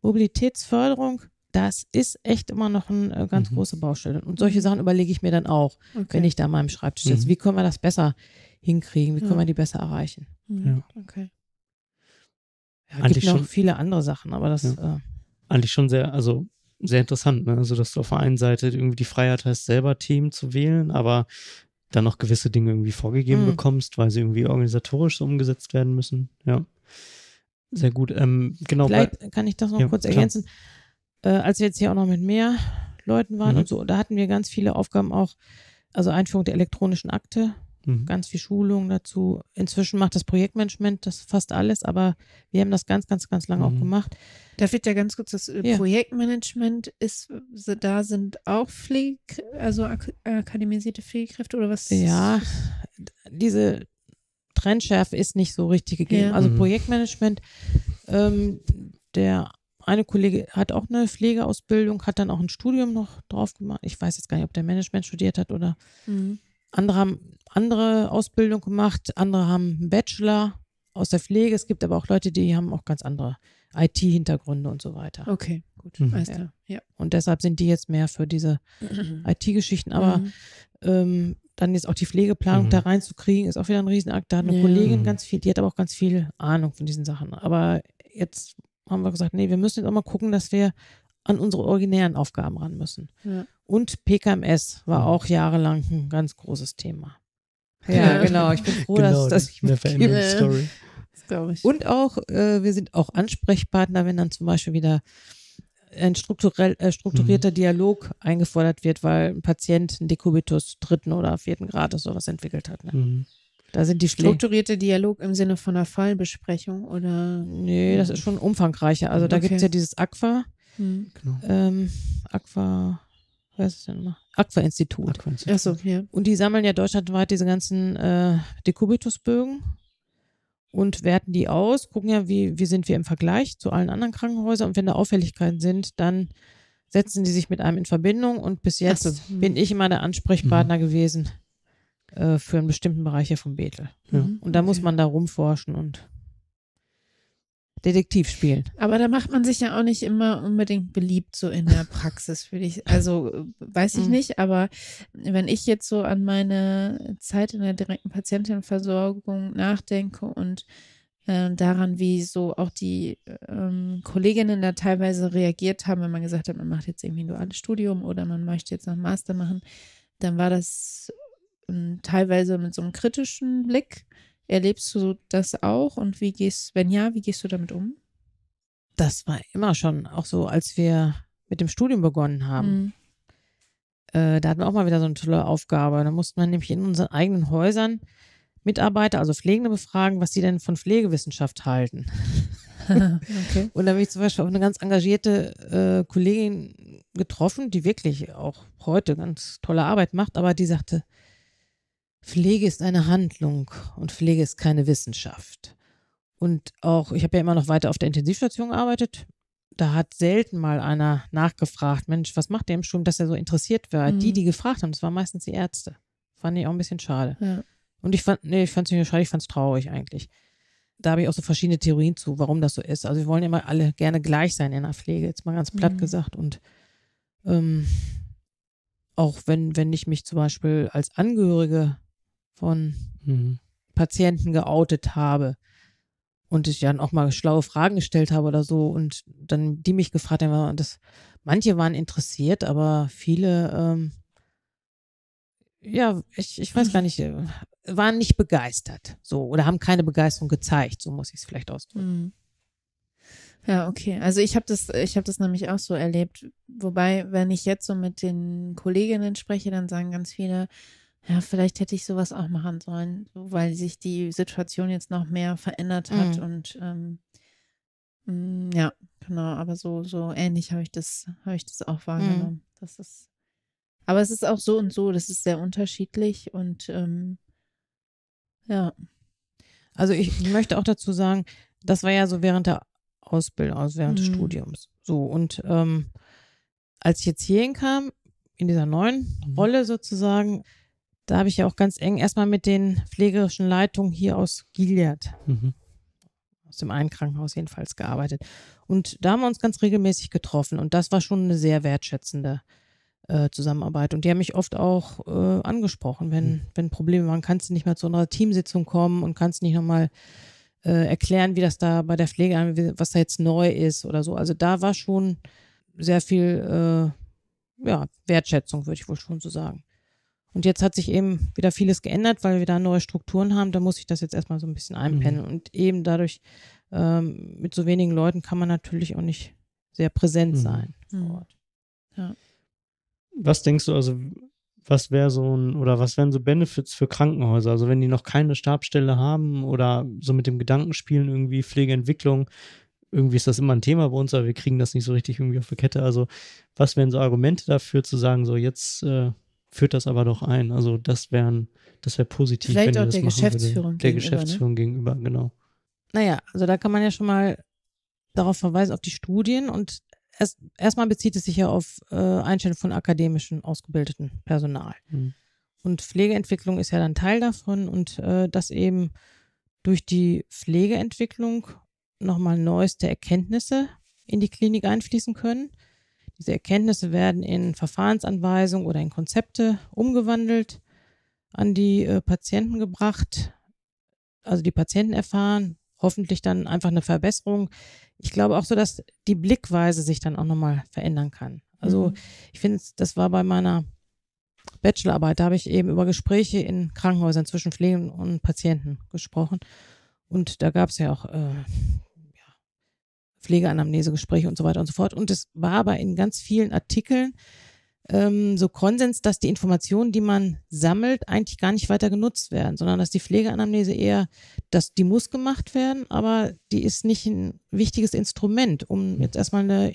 Mobilitätsförderung, das ist echt immer noch eine äh, ganz mhm. große Baustelle. Und solche mhm. Sachen überlege ich mir dann auch, okay. wenn ich da an meinem Schreibtisch sitze. Mhm. Wie können wir das besser hinkriegen? Wie ja. können wir die besser erreichen? Mhm. Ja. Okay. Ja, gibt noch schon, viele andere Sachen, aber das. Ja. Äh, eigentlich schon sehr, also sehr interessant, ne? Also, dass du auf der einen Seite irgendwie die Freiheit hast, selber Themen zu wählen, aber dann noch gewisse Dinge irgendwie vorgegeben mhm. bekommst, weil sie irgendwie organisatorisch so umgesetzt werden müssen. Ja. Sehr gut. Ähm, genau. Vielleicht weil, kann ich das noch ja, kurz klar. ergänzen. Äh, als wir jetzt hier auch noch mit mehr Leuten waren mhm. und so, da hatten wir ganz viele Aufgaben auch, also Einführung der elektronischen Akte Mhm. Ganz viel Schulung dazu. Inzwischen macht das Projektmanagement das fast alles, aber wir haben das ganz, ganz, ganz lange mhm. auch gemacht. Da wird ja ganz kurz, das äh, ja. Projektmanagement ist, da sind auch Pflege, also ak akademisierte Pflegekräfte oder was? Ja, diese Trendschärfe ist nicht so richtig gegeben. Ja. Also mhm. Projektmanagement, ähm, der eine Kollege hat auch eine Pflegeausbildung, hat dann auch ein Studium noch drauf gemacht. Ich weiß jetzt gar nicht, ob der Management studiert hat oder mhm. Andere haben andere Ausbildung gemacht, andere haben einen Bachelor aus der Pflege. Es gibt aber auch Leute, die haben auch ganz andere IT-Hintergründe und so weiter. Okay, gut. Mhm. Alles Ja. Und deshalb sind die jetzt mehr für diese mhm. IT-Geschichten. Aber mhm. ähm, dann jetzt auch die Pflegeplanung mhm. da reinzukriegen, ist auch wieder ein Riesenakt. Da hat eine ja. Kollegin ganz viel, die hat aber auch ganz viel Ahnung von diesen Sachen. Aber jetzt haben wir gesagt, nee, wir müssen jetzt auch mal gucken, dass wir an unsere originären Aufgaben ran müssen. Ja. Und PKMS war mhm. auch jahrelang ein ganz großes Thema. Ja, genau. genau. Ich bin froh, genau, dass, dass ich das Story. Das Und auch, äh, wir sind auch Ansprechpartner, wenn dann zum Beispiel wieder ein äh, strukturierter mhm. Dialog eingefordert wird, weil ein Patient einen Dekubitus dritten oder vierten Grades sowas entwickelt hat. Ne? Mhm. Da sind die strukturierte Dialog im Sinne von einer Fallbesprechung oder? Nee, das ist schon umfangreicher. Also da okay. gibt es ja dieses AQUA. Genau. Ähm, Aqua, was ist denn immer? Aqua-Institut. Aqua Achso, ja. Und die sammeln ja deutschlandweit diese ganzen äh, Dekubitusbögen und werten die aus, gucken ja, wie, wie sind wir im Vergleich zu allen anderen Krankenhäusern und wenn da Auffälligkeiten sind, dann setzen die sich mit einem in Verbindung und bis jetzt so. Hm. bin ich immer der Ansprechpartner mhm. gewesen äh, für einen bestimmten Bereich hier vom Betel. Ja. Und da okay. muss man da rumforschen und Detektiv spielen. Aber da macht man sich ja auch nicht immer unbedingt beliebt, so in der Praxis, würde ich. Also weiß ich hm. nicht, aber wenn ich jetzt so an meine Zeit in der direkten Patientenversorgung nachdenke und äh, daran, wie so auch die ähm, Kolleginnen da teilweise reagiert haben, wenn man gesagt hat, man macht jetzt irgendwie ein duales Studium oder man möchte jetzt noch einen Master machen, dann war das äh, teilweise mit so einem kritischen Blick Erlebst du das auch und wie gehst, wenn ja, wie gehst du damit um? Das war immer schon auch so, als wir mit dem Studium begonnen haben. Mhm. Äh, da hatten wir auch mal wieder so eine tolle Aufgabe. Da mussten wir nämlich in unseren eigenen Häusern Mitarbeiter, also Pflegende, befragen, was sie denn von Pflegewissenschaft halten. okay. Und da habe ich zum Beispiel auch eine ganz engagierte äh, Kollegin getroffen, die wirklich auch heute ganz tolle Arbeit macht, aber die sagte, Pflege ist eine Handlung und Pflege ist keine Wissenschaft. Und auch, ich habe ja immer noch weiter auf der Intensivstation gearbeitet. Da hat selten mal einer nachgefragt, Mensch, was macht der im Sturm, dass er so interessiert war. Mhm. Die, die gefragt haben, das waren meistens die Ärzte. Fand ich auch ein bisschen schade. Ja. Und ich fand, nee, ich fand es nicht schade, ich fand es traurig eigentlich. Da habe ich auch so verschiedene Theorien zu, warum das so ist. Also wir wollen immer alle gerne gleich sein in der Pflege, jetzt mal ganz platt mhm. gesagt. Und ähm, auch wenn, wenn ich mich zum Beispiel als Angehörige von mhm. Patienten geoutet habe und ich dann auch mal schlaue Fragen gestellt habe oder so und dann die mich gefragt haben, das, manche waren interessiert, aber viele, ähm, ja, ich, ich weiß gar nicht, äh, waren nicht begeistert so oder haben keine Begeisterung gezeigt, so muss ich es vielleicht ausdrücken. Mhm. Ja, okay. Also ich habe das, ich habe das nämlich auch so erlebt. Wobei, wenn ich jetzt so mit den Kolleginnen spreche, dann sagen ganz viele, ja, vielleicht hätte ich sowas auch machen sollen, weil sich die Situation jetzt noch mehr verändert hat mhm. und ähm, mm, ja, genau, aber so, so ähnlich habe ich das, habe ich das auch mhm. wahrgenommen. Mhm. Das ist, aber es ist auch so und so, das ist sehr unterschiedlich und ähm, ja. Also ich möchte auch dazu sagen, das war ja so während der Ausbildung, also während mhm. des Studiums. So, und ähm, als ich jetzt hierhin kam, in dieser neuen mhm. Rolle sozusagen, da habe ich ja auch ganz eng erstmal mit den pflegerischen Leitungen hier aus Gilead, mhm. aus dem einen Krankenhaus jedenfalls, gearbeitet. Und da haben wir uns ganz regelmäßig getroffen und das war schon eine sehr wertschätzende äh, Zusammenarbeit. Und die haben mich oft auch äh, angesprochen, wenn, mhm. wenn Probleme waren, kannst du nicht mal zu unserer Teamsitzung kommen und kannst nicht nochmal äh, erklären, wie das da bei der Pflege, was da jetzt neu ist oder so. Also da war schon sehr viel äh, ja, Wertschätzung, würde ich wohl schon so sagen. Und jetzt hat sich eben wieder vieles geändert, weil wir da neue Strukturen haben. Da muss ich das jetzt erstmal so ein bisschen einpendeln. Mhm. Und eben dadurch, ähm, mit so wenigen Leuten kann man natürlich auch nicht sehr präsent mhm. sein. Mhm. Ja. Was denkst du, also was wäre so ein, oder was wären so Benefits für Krankenhäuser? Also wenn die noch keine Stabstelle haben oder so mit dem Gedanken spielen, irgendwie Pflegeentwicklung, irgendwie ist das immer ein Thema bei uns, aber wir kriegen das nicht so richtig irgendwie auf die Kette. Also was wären so Argumente dafür zu sagen, so jetzt äh, führt das aber doch ein. Also das wären, das wäre positiv. Vielleicht wenn auch das der Geschäftsführung würde. Der ne? Geschäftsführung ne? gegenüber, genau. Naja, also da kann man ja schon mal darauf verweisen, auf die Studien und erst, erstmal bezieht es sich ja auf äh, Einstellung von akademischen ausgebildeten Personal. Mhm. Und Pflegeentwicklung ist ja dann Teil davon und äh, dass eben durch die Pflegeentwicklung nochmal neueste Erkenntnisse in die Klinik einfließen können diese Erkenntnisse werden in Verfahrensanweisungen oder in Konzepte umgewandelt, an die äh, Patienten gebracht. Also die Patienten erfahren hoffentlich dann einfach eine Verbesserung. Ich glaube auch so, dass die Blickweise sich dann auch nochmal verändern kann. Also mhm. ich finde, das war bei meiner Bachelorarbeit, da habe ich eben über Gespräche in Krankenhäusern zwischen Pflegen und Patienten gesprochen. Und da gab es ja auch äh, Pflegeanamnesegespräche und so weiter und so fort. Und es war aber in ganz vielen Artikeln ähm, so Konsens, dass die Informationen, die man sammelt, eigentlich gar nicht weiter genutzt werden, sondern dass die Pflegeanamnese eher, dass die muss gemacht werden, aber die ist nicht ein wichtiges Instrument, um jetzt erstmal eine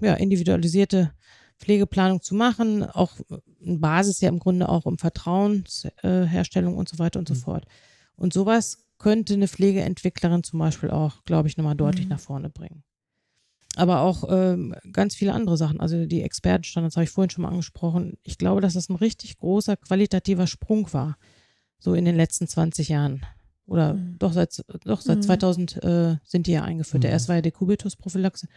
ja, individualisierte Pflegeplanung zu machen, auch eine Basis ja im Grunde auch um Vertrauensherstellung äh, und so weiter und so mhm. fort. Und sowas könnte eine Pflegeentwicklerin zum Beispiel auch, glaube ich, nochmal deutlich mhm. nach vorne bringen. Aber auch ähm, ganz viele andere Sachen. Also die Expertenstandards habe ich vorhin schon mal angesprochen. Ich glaube, dass das ein richtig großer qualitativer Sprung war, so in den letzten 20 Jahren. Oder mhm. doch seit, doch seit mhm. 2000 äh, sind die ja eingeführt. Mhm. erste war ja Dekubitus-Prophylaxe.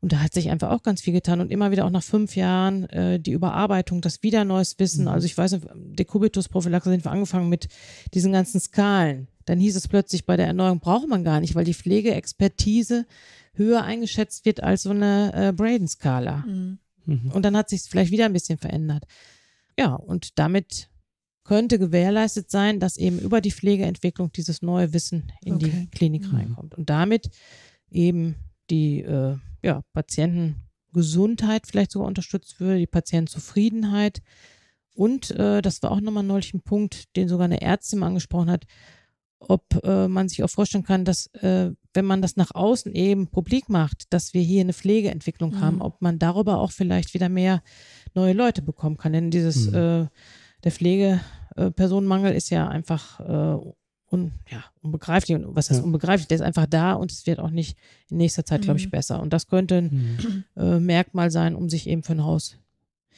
Und da hat sich einfach auch ganz viel getan. Und immer wieder auch nach fünf Jahren äh, die Überarbeitung, das wieder neues Wissen. Mhm. Also ich weiß, Dekubitus-Prophylaxe sind wir angefangen mit diesen ganzen Skalen. Dann hieß es plötzlich, bei der Erneuerung braucht man gar nicht, weil die Pflegeexpertise höher eingeschätzt wird als so eine äh, Braden-Skala. Mhm. Und dann hat sich es vielleicht wieder ein bisschen verändert. Ja, und damit könnte gewährleistet sein, dass eben über die Pflegeentwicklung dieses neue Wissen in okay. die Klinik mhm. reinkommt und damit eben die äh, ja, Patientengesundheit vielleicht sogar unterstützt würde, die Patientenzufriedenheit. Und äh, das war auch nochmal neulich ein Punkt, den sogar eine Ärztin angesprochen hat, ob äh, man sich auch vorstellen kann, dass äh, wenn man das nach außen eben publik macht, dass wir hier eine Pflegeentwicklung mhm. haben, ob man darüber auch vielleicht wieder mehr neue Leute bekommen kann. Denn dieses mhm. äh, der Pflegepersonenmangel äh, ist ja einfach äh, un, ja, unbegreiflich. Und was heißt ja. unbegreiflich? Der ist einfach da und es wird auch nicht in nächster Zeit, mhm. glaube ich, besser. Und das könnte ein mhm. äh, Merkmal sein, um sich eben für ein Haus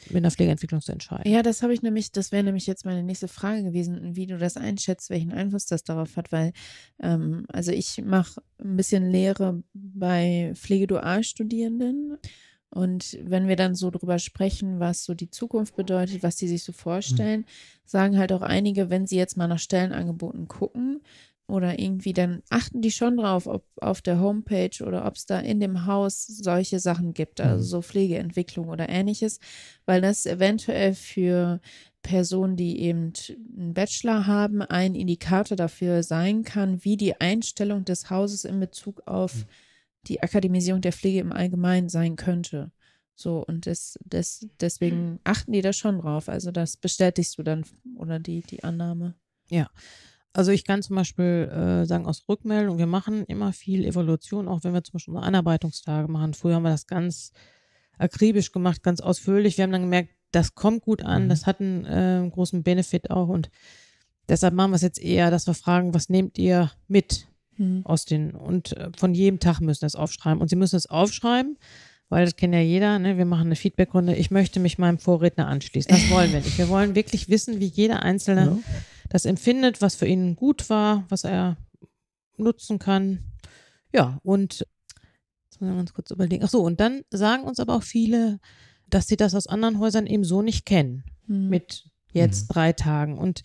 mit einer Pflegeentwicklung zu entscheiden. Ja, das habe ich nämlich, das wäre nämlich jetzt meine nächste Frage gewesen, wie du das einschätzt, welchen Einfluss das darauf hat, weil ähm, also ich mache ein bisschen Lehre bei Pflegedualstudierenden und wenn wir dann so drüber sprechen, was so die Zukunft bedeutet, was die sich so vorstellen, mhm. sagen halt auch einige, wenn sie jetzt mal nach Stellenangeboten gucken, oder irgendwie, dann achten die schon drauf, ob auf der Homepage oder ob es da in dem Haus solche Sachen gibt, also mhm. so Pflegeentwicklung oder ähnliches, weil das eventuell für Personen, die eben einen Bachelor haben, ein Indikator dafür sein kann, wie die Einstellung des Hauses in Bezug auf mhm. die Akademisierung der Pflege im Allgemeinen sein könnte. So, und das, das, deswegen hm. achten die da schon drauf. Also das bestätigst du dann oder die, die Annahme. Ja. Also ich kann zum Beispiel äh, sagen aus Rückmeldung, wir machen immer viel Evolution, auch wenn wir zum Beispiel unsere Anarbeitungstage machen. Früher haben wir das ganz akribisch gemacht, ganz ausführlich. Wir haben dann gemerkt, das kommt gut an, mhm. das hat einen äh, großen Benefit auch und deshalb machen wir es jetzt eher, dass wir fragen, was nehmt ihr mit mhm. aus den und äh, von jedem Tag müssen das aufschreiben und sie müssen es aufschreiben, weil das kennt ja jeder, ne? wir machen eine Feedbackrunde. Ich möchte mich meinem Vorredner anschließen. Das wollen wir nicht. Wir wollen wirklich wissen, wie jeder einzelne ja das empfindet, was für ihn gut war, was er nutzen kann. Ja, und jetzt müssen wir uns kurz überlegen. Ach so, und dann sagen uns aber auch viele, dass sie das aus anderen Häusern eben so nicht kennen. Mhm. Mit jetzt mhm. drei Tagen. Und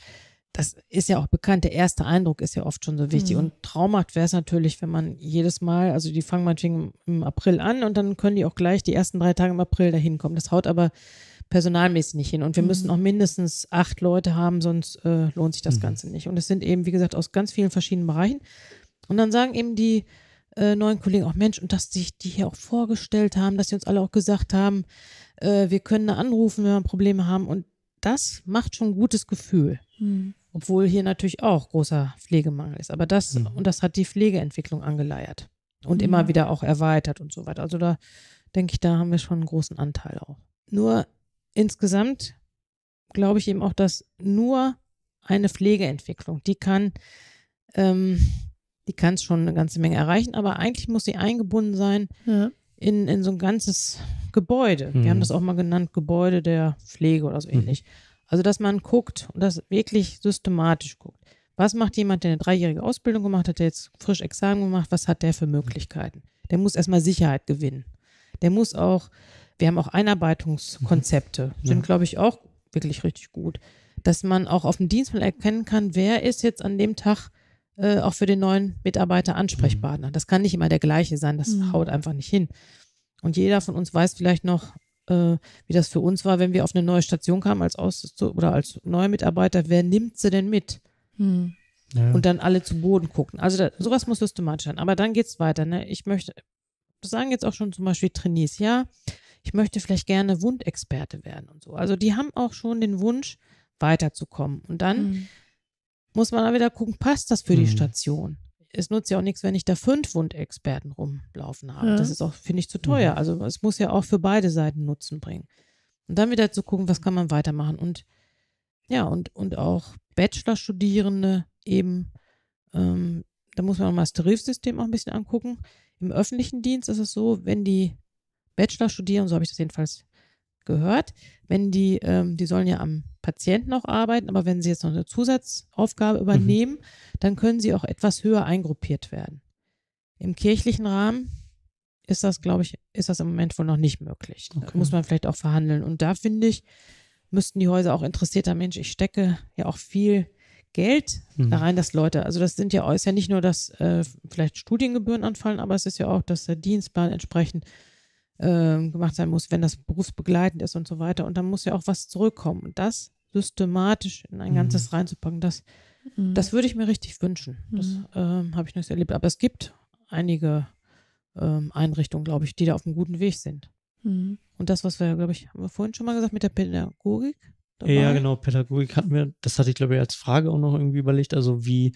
das ist ja auch bekannt, der erste Eindruck ist ja oft schon so wichtig. Mhm. Und traumhaft wäre es natürlich, wenn man jedes Mal, also die fangen manchmal im April an und dann können die auch gleich die ersten drei Tage im April dahin kommen. Das haut aber personalmäßig nicht hin. Und wir mhm. müssen auch mindestens acht Leute haben, sonst äh, lohnt sich das mhm. Ganze nicht. Und es sind eben, wie gesagt, aus ganz vielen verschiedenen Bereichen. Und dann sagen eben die äh, neuen Kollegen auch, Mensch, und dass sich die hier auch vorgestellt haben, dass sie uns alle auch gesagt haben, äh, wir können da anrufen, wenn wir Probleme haben. Und das macht schon ein gutes Gefühl. Mhm. Obwohl hier natürlich auch großer Pflegemangel ist. Aber das, mhm. und das hat die Pflegeentwicklung angeleiert und immer mhm. wieder auch erweitert und so weiter. Also da denke ich, da haben wir schon einen großen Anteil auch. Nur insgesamt glaube ich eben auch, dass nur eine Pflegeentwicklung, die kann, ähm, die kann schon eine ganze Menge erreichen, aber eigentlich muss sie eingebunden sein ja. in, in so ein ganzes Gebäude. Mhm. Wir haben mhm. das auch mal genannt, Gebäude der Pflege oder so mhm. ähnlich. Mhm. Also, dass man guckt und das wirklich systematisch guckt. Was macht jemand, der eine dreijährige Ausbildung gemacht hat, der jetzt frisch Examen gemacht, was hat der für Möglichkeiten? Der muss erstmal Sicherheit gewinnen. Der muss auch wir haben auch Einarbeitungskonzepte, mhm. sind, ja. glaube ich, auch wirklich richtig gut. Dass man auch auf dem Dienstplan erkennen kann, wer ist jetzt an dem Tag äh, auch für den neuen Mitarbeiter Ansprechpartner. Mhm. Das kann nicht immer der gleiche sein, das mhm. haut einfach nicht hin. Und jeder von uns weiß vielleicht noch, äh, wie das für uns war, wenn wir auf eine neue Station kamen als Aus oder als neuer Mitarbeiter, wer nimmt sie denn mit? Mhm. Ja. Und dann alle zu Boden gucken. Also da, sowas muss systematisch sein. Aber dann geht es weiter. Ne? Ich möchte, das sagen jetzt auch schon zum Beispiel Trainees, ja, ich möchte vielleicht gerne Wundexperte werden und so. Also die haben auch schon den Wunsch, weiterzukommen. Und dann mhm. muss man dann wieder gucken, passt das für mhm. die Station? Es nutzt ja auch nichts, wenn ich da fünf Wundexperten rumlaufen habe. Ja. Das ist auch, finde ich, zu teuer. Mhm. Also es muss ja auch für beide Seiten Nutzen bringen. Und dann wieder zu gucken, was kann man weitermachen. Und ja, und, und auch Bachelorstudierende eben, ähm, da muss man auch mal das Tarifsystem auch ein bisschen angucken. Im öffentlichen Dienst ist es so, wenn die Bachelor studieren, so habe ich das jedenfalls gehört. Wenn die, ähm, die sollen ja am Patienten auch arbeiten, aber wenn sie jetzt noch eine Zusatzaufgabe mhm. übernehmen, mhm. dann können sie auch etwas höher eingruppiert werden. Im kirchlichen Rahmen ist das, glaube ich, ist das im Moment wohl noch nicht möglich. Okay. Da muss man vielleicht auch verhandeln. Und da finde ich, müssten die Häuser auch interessierter Mensch, ich stecke ja auch viel Geld mhm. da rein, dass Leute, also das sind ja äußerst ja nicht nur, dass äh, vielleicht Studiengebühren anfallen, aber es ist ja auch, dass der Dienstplan entsprechend äh, gemacht sein muss, wenn das berufsbegleitend ist und so weiter. Und dann muss ja auch was zurückkommen. Und das systematisch in ein mhm. Ganzes reinzupacken, das, mhm. das würde ich mir richtig wünschen. Das mhm. ähm, habe ich noch nicht erlebt. Aber es gibt einige ähm, Einrichtungen, glaube ich, die da auf einem guten Weg sind. Mhm. Und das, was wir, glaube ich, haben wir vorhin schon mal gesagt mit der Pädagogik. Dabei. Ja, genau, Pädagogik hatten wir, das hatte ich, glaube ich, als Frage auch noch irgendwie überlegt, also wie,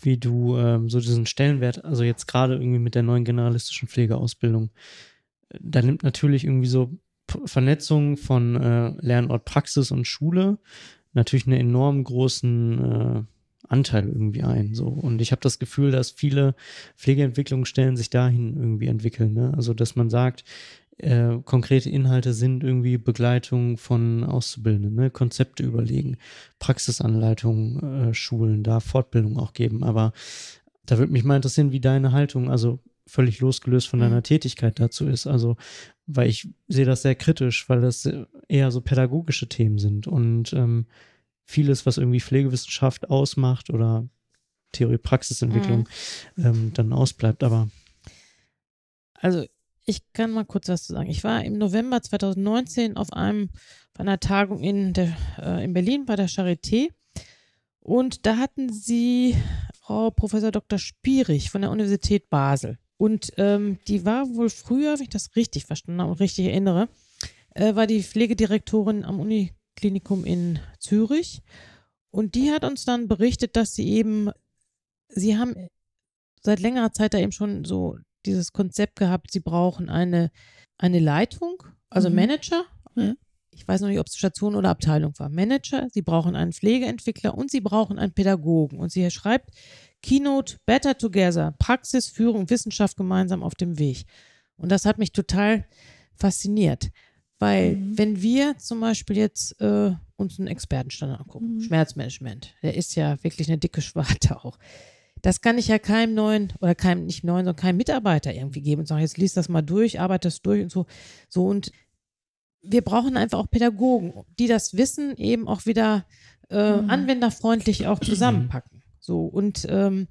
wie du ähm, so diesen Stellenwert, also jetzt gerade irgendwie mit der neuen generalistischen Pflegeausbildung, da nimmt natürlich irgendwie so Vernetzung von äh, Lernort Praxis und Schule natürlich einen enorm großen äh, Anteil irgendwie ein. So. Und ich habe das Gefühl, dass viele Pflegeentwicklungsstellen sich dahin irgendwie entwickeln. Ne? Also, dass man sagt, äh, konkrete Inhalte sind irgendwie Begleitung von Auszubildenden, ne? Konzepte überlegen, Praxisanleitungen, äh, Schulen, da Fortbildung auch geben. Aber da würde mich mal interessieren, wie deine Haltung, also völlig losgelöst von deiner mhm. Tätigkeit dazu ist. Also, weil ich sehe das sehr kritisch, weil das eher so pädagogische Themen sind und ähm, vieles, was irgendwie Pflegewissenschaft ausmacht oder Theorie-Praxisentwicklung, mhm. ähm, dann ausbleibt. Aber also ich kann mal kurz was zu sagen. Ich war im November 2019 auf einem auf einer Tagung in der äh, in Berlin bei der Charité und da hatten sie Frau Professor Dr. Spierig von der Universität Basel und ähm, die war wohl früher, wenn ich das richtig verstanden habe und richtig erinnere, äh, war die Pflegedirektorin am Uniklinikum in Zürich. Und die hat uns dann berichtet, dass sie eben, sie haben seit längerer Zeit da eben schon so dieses Konzept gehabt, sie brauchen eine, eine Leitung, also mhm. Manager. Ja. Ich weiß noch nicht, ob es Station oder Abteilung war. Manager, sie brauchen einen Pflegeentwickler und sie brauchen einen Pädagogen. Und sie schreibt, Keynote Better Together, Praxis, Führung, Wissenschaft gemeinsam auf dem Weg. Und das hat mich total fasziniert. Weil mhm. wenn wir zum Beispiel jetzt äh, uns einen Expertenstandard angucken, mhm. Schmerzmanagement, der ist ja wirklich eine dicke Schwarte auch. Das kann ich ja keinem neuen oder keinem, nicht neuen, sondern keinem Mitarbeiter irgendwie geben und sagen, jetzt liest das mal durch, arbeite das durch und so. So und wir brauchen einfach auch Pädagogen, die das Wissen eben auch wieder äh, mhm. anwenderfreundlich auch zusammenpacken. So, und ähm,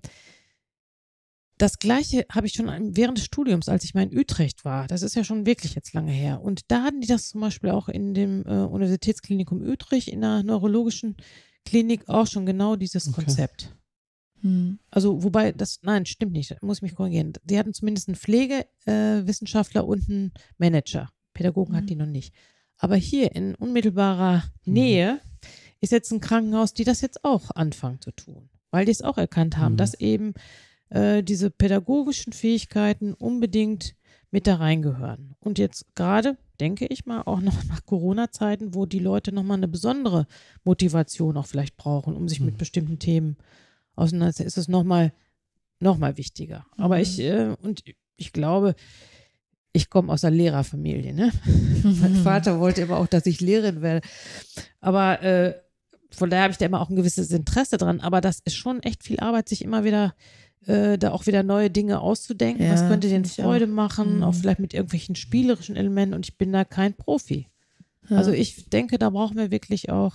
das gleiche habe ich schon während des Studiums, als ich mal in Utrecht war. Das ist ja schon wirklich jetzt lange her. Und da hatten die das zum Beispiel auch in dem äh, Universitätsklinikum Utrecht, in der neurologischen Klinik auch schon genau dieses okay. Konzept. Hm. Also, wobei das, nein, stimmt nicht, muss ich mich korrigieren. Die hatten zumindest einen Pflegewissenschaftler äh, und einen Manager. Pädagogen mhm. hatten die hm. noch nicht. Aber hier in unmittelbarer hm. Nähe mhm. ist jetzt ein Krankenhaus, die das jetzt auch anfangen zu tun weil die es auch erkannt haben, mhm. dass eben äh, diese pädagogischen Fähigkeiten unbedingt mit da reingehören. Und jetzt gerade, denke ich mal, auch noch nach Corona-Zeiten, wo die Leute nochmal eine besondere Motivation auch vielleicht brauchen, um sich mhm. mit bestimmten Themen auseinanderzusetzen, ist es nochmal noch mal wichtiger. Mhm. Aber ich, äh, und ich glaube, ich komme aus einer Lehrerfamilie, ne? mein Vater wollte immer auch, dass ich Lehrerin werde. Aber äh, von daher habe ich da immer auch ein gewisses Interesse dran, aber das ist schon echt viel Arbeit, sich immer wieder äh, da auch wieder neue Dinge auszudenken. Ja, Was könnte denen Freude auch. machen? Mhm. Auch vielleicht mit irgendwelchen spielerischen Elementen und ich bin da kein Profi. Ja. Also ich denke, da brauchen wir wirklich auch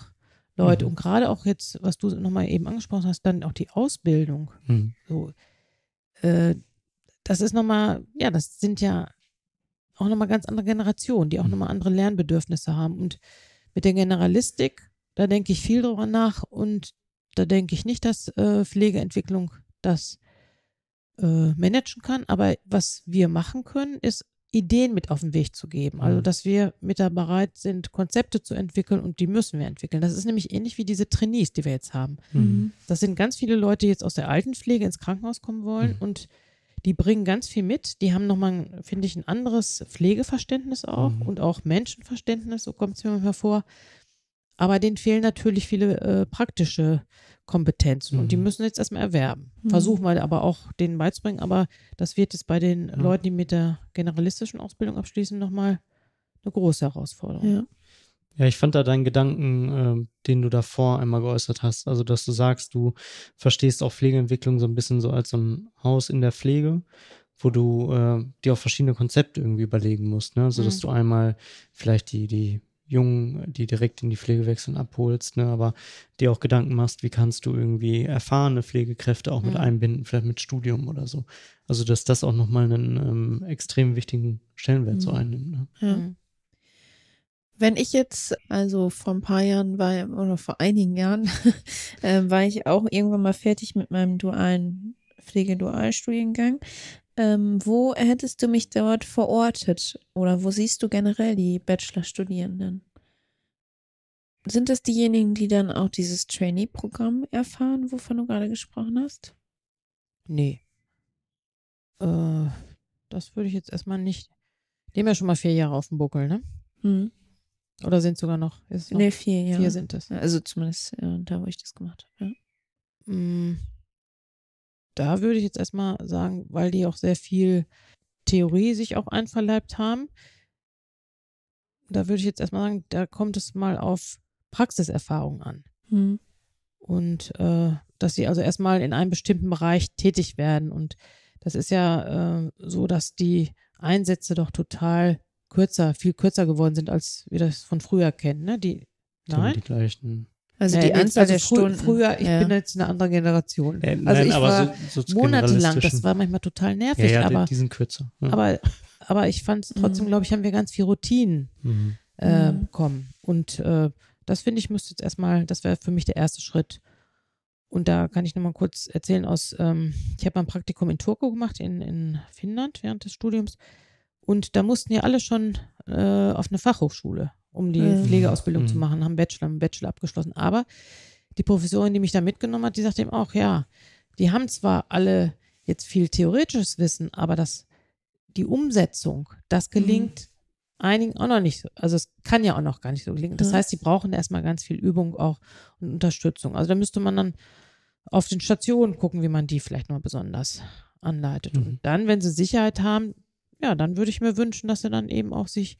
Leute. Mhm. Und gerade auch jetzt, was du nochmal eben angesprochen hast, dann auch die Ausbildung. Mhm. So, äh, das ist nochmal, ja, das sind ja auch nochmal ganz andere Generationen, die auch mhm. nochmal andere Lernbedürfnisse haben. Und mit der Generalistik da denke ich viel drüber nach und da denke ich nicht, dass äh, Pflegeentwicklung das äh, managen kann. Aber was wir machen können, ist Ideen mit auf den Weg zu geben. Also, mhm. dass wir mit da bereit sind, Konzepte zu entwickeln und die müssen wir entwickeln. Das ist nämlich ähnlich wie diese Trainees, die wir jetzt haben. Mhm. mhm. Das sind ganz viele Leute, die jetzt aus der Altenpflege ins Krankenhaus kommen wollen mhm. und die bringen ganz viel mit. Die haben nochmal, finde ich, ein anderes Pflegeverständnis auch mhm. und auch Menschenverständnis, so kommt es mir mal vor. Aber denen fehlen natürlich viele äh, praktische Kompetenzen mhm. und die mhm. müssen jetzt erstmal erwerben. Mhm. Versuchen wir aber auch denen beizubringen, aber das wird jetzt bei den ja. Leuten, die mit der generalistischen Ausbildung abschließen, nochmal eine große Herausforderung. Ja. Ja, ich fand da deinen Gedanken, äh, den du davor einmal geäußert hast. Also, dass du sagst, du verstehst auch Pflegeentwicklung so ein bisschen so als so ein Haus in der Pflege, wo du äh, dir auch verschiedene Konzepte irgendwie überlegen musst. Ne? So dass mhm. du einmal vielleicht die, die Jungen, die direkt in die Pflege wechseln, abholst, ne? aber dir auch Gedanken machst, wie kannst du irgendwie erfahrene Pflegekräfte auch mhm. mit einbinden, vielleicht mit Studium oder so. Also, dass das auch nochmal einen ähm, extrem wichtigen Stellenwert mhm. so einnimmt. Ne? Ja. Mhm. Wenn ich jetzt, also vor ein paar Jahren war, oder vor einigen Jahren, äh, war ich auch irgendwann mal fertig mit meinem dualen Pflegedualstudiengang. Ähm, wo hättest du mich dort verortet? Oder wo siehst du generell die Bachelorstudierenden? Sind das diejenigen, die dann auch dieses Trainee-Programm erfahren, wovon du gerade gesprochen hast? Nee. Äh, das würde ich jetzt erstmal nicht. Die haben ja schon mal vier Jahre auf dem Buckel, ne? Mhm. Oder sind sogar noch? Ist noch nee, vier, ja. Vier sind es. Also zumindest ja, äh, da, wo ich das gemacht habe, ja. Mm da würde ich jetzt erstmal sagen, weil die auch sehr viel Theorie sich auch einverleibt haben, da würde ich jetzt erstmal sagen, da kommt es mal auf Praxiserfahrung an. Hm. Und äh, dass sie also erstmal in einem bestimmten Bereich tätig werden. Und das ist ja äh, so, dass die Einsätze doch total kürzer, viel kürzer geworden sind, als wir das von früher kennen. Ne? Die, nein? Die gleichen. Also ja, die Anzahl der Stunden. Früher, ich ja. bin jetzt eine andere Generation. Äh, also nein, also ich war so, so monatelang, das war manchmal total nervig. Ja, aber, die, sind kürzer. Aber, aber ich fand es trotzdem, mhm. glaube ich, haben wir ganz viel Routinen mhm. äh, mhm. bekommen. Und äh, das finde ich, müsste jetzt erstmal, das wäre für mich der erste Schritt. Und da kann ich nochmal kurz erzählen aus, ähm, ich habe ein Praktikum in Turku gemacht, in, in Finnland während des Studiums. Und da mussten ja alle schon äh, auf eine Fachhochschule um die mhm. Pflegeausbildung mhm. zu machen, haben Bachelor, haben Bachelor abgeschlossen. Aber die Professorin, die mich da mitgenommen hat, die sagt eben auch, ja, die haben zwar alle jetzt viel theoretisches Wissen, aber das, die Umsetzung, das mhm. gelingt einigen auch noch nicht so. Also es kann ja auch noch gar nicht so gelingen. Das ja. heißt, sie brauchen erstmal ganz viel Übung auch und Unterstützung. Also da müsste man dann auf den Stationen gucken, wie man die vielleicht mal besonders anleitet. Mhm. Und dann, wenn sie Sicherheit haben, ja, dann würde ich mir wünschen, dass sie dann eben auch sich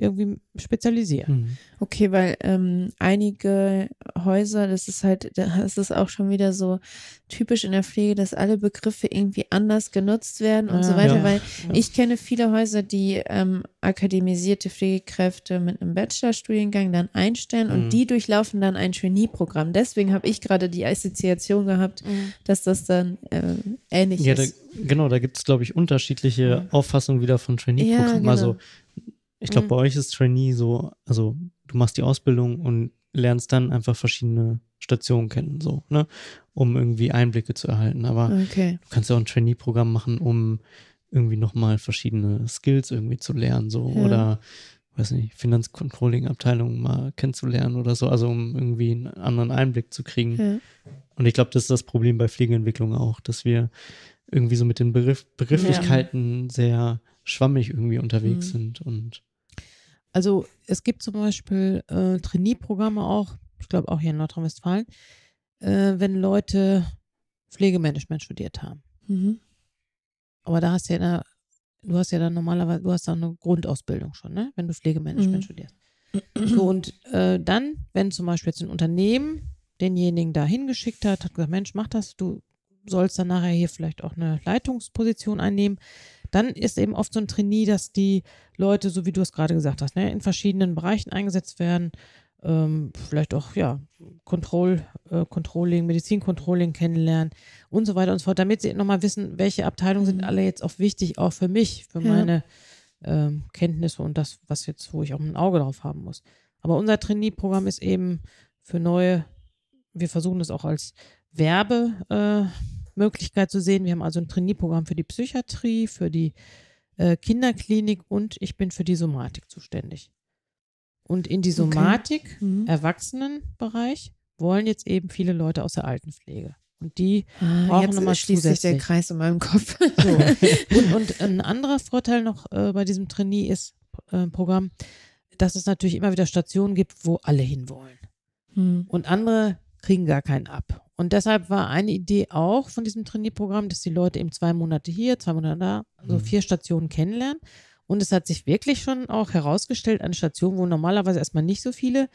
irgendwie spezialisieren. Mhm. Okay, weil ähm, einige Häuser, das ist halt, das ist auch schon wieder so typisch in der Pflege, dass alle Begriffe irgendwie anders genutzt werden und ah, so weiter, ja. weil ja. ich kenne viele Häuser, die ähm, akademisierte Pflegekräfte mit einem Bachelorstudiengang dann einstellen mhm. und die durchlaufen dann ein Trainee-Programm. Deswegen habe ich gerade die Assoziation gehabt, mhm. dass das dann ähm, ähnlich ja, ist. Da, genau, da gibt es, glaube ich, unterschiedliche Auffassungen wieder von Trainee-Programmen. Genau. Also ich glaube, mhm. bei euch ist Trainee so, also du machst die Ausbildung und lernst dann einfach verschiedene Stationen kennen, so, ne? Um irgendwie Einblicke zu erhalten. Aber okay. du kannst ja auch ein Trainee-Programm machen, um irgendwie nochmal verschiedene Skills irgendwie zu lernen, so ja. oder weiß nicht, Finanzcontrolling-Abteilung mal kennenzulernen oder so, also um irgendwie einen anderen Einblick zu kriegen. Ja. Und ich glaube, das ist das Problem bei Pflegeentwicklung auch, dass wir irgendwie so mit den Begriff Begrifflichkeiten ja. sehr schwammig irgendwie unterwegs mhm. sind und also es gibt zum Beispiel äh, Trainee-Programme auch, ich glaube auch hier in Nordrhein-Westfalen, äh, wenn Leute Pflegemanagement studiert haben. Mhm. Aber da hast du ja, da, du hast ja dann normalerweise, du hast da eine Grundausbildung schon, ne? wenn du Pflegemanagement mhm. studierst. So, und äh, dann, wenn zum Beispiel jetzt ein Unternehmen denjenigen da hingeschickt hat, hat gesagt, Mensch, mach das, du sollst dann nachher hier vielleicht auch eine Leitungsposition einnehmen, dann ist eben oft so ein Trainee, dass die Leute, so wie du es gerade gesagt hast, ne, in verschiedenen Bereichen eingesetzt werden. Ähm, vielleicht auch, ja, Control, äh, Controlling, Medizincontrolling kennenlernen und so weiter und so fort, damit sie nochmal wissen, welche Abteilungen mhm. sind alle jetzt auch wichtig, auch für mich, für ja. meine ähm, Kenntnisse und das, was jetzt, wo ich auch ein Auge drauf haben muss. Aber unser Trainee-Programm ist eben für neue, wir versuchen es auch als Werbe, äh, Möglichkeit zu sehen. Wir haben also ein Trainee-Programm für die Psychiatrie, für die äh, Kinderklinik und ich bin für die Somatik zuständig. Und in die Somatik, okay. mhm. Erwachsenenbereich, wollen jetzt eben viele Leute aus der Altenpflege. Und die ah, brauchen nochmal schließt sich der Kreis in meinem Kopf. So. Und, und, ein anderer Vorteil noch äh, bei diesem Trainee ist äh, Programm, dass es natürlich immer wieder Stationen gibt, wo alle hinwollen. Hm. Und andere kriegen gar keinen ab. Und deshalb war eine Idee auch von diesem Trainierprogramm, dass die Leute eben zwei Monate hier, zwei Monate da, so also vier Stationen kennenlernen. Und es hat sich wirklich schon auch herausgestellt an Stationen, wo normalerweise erstmal nicht so viele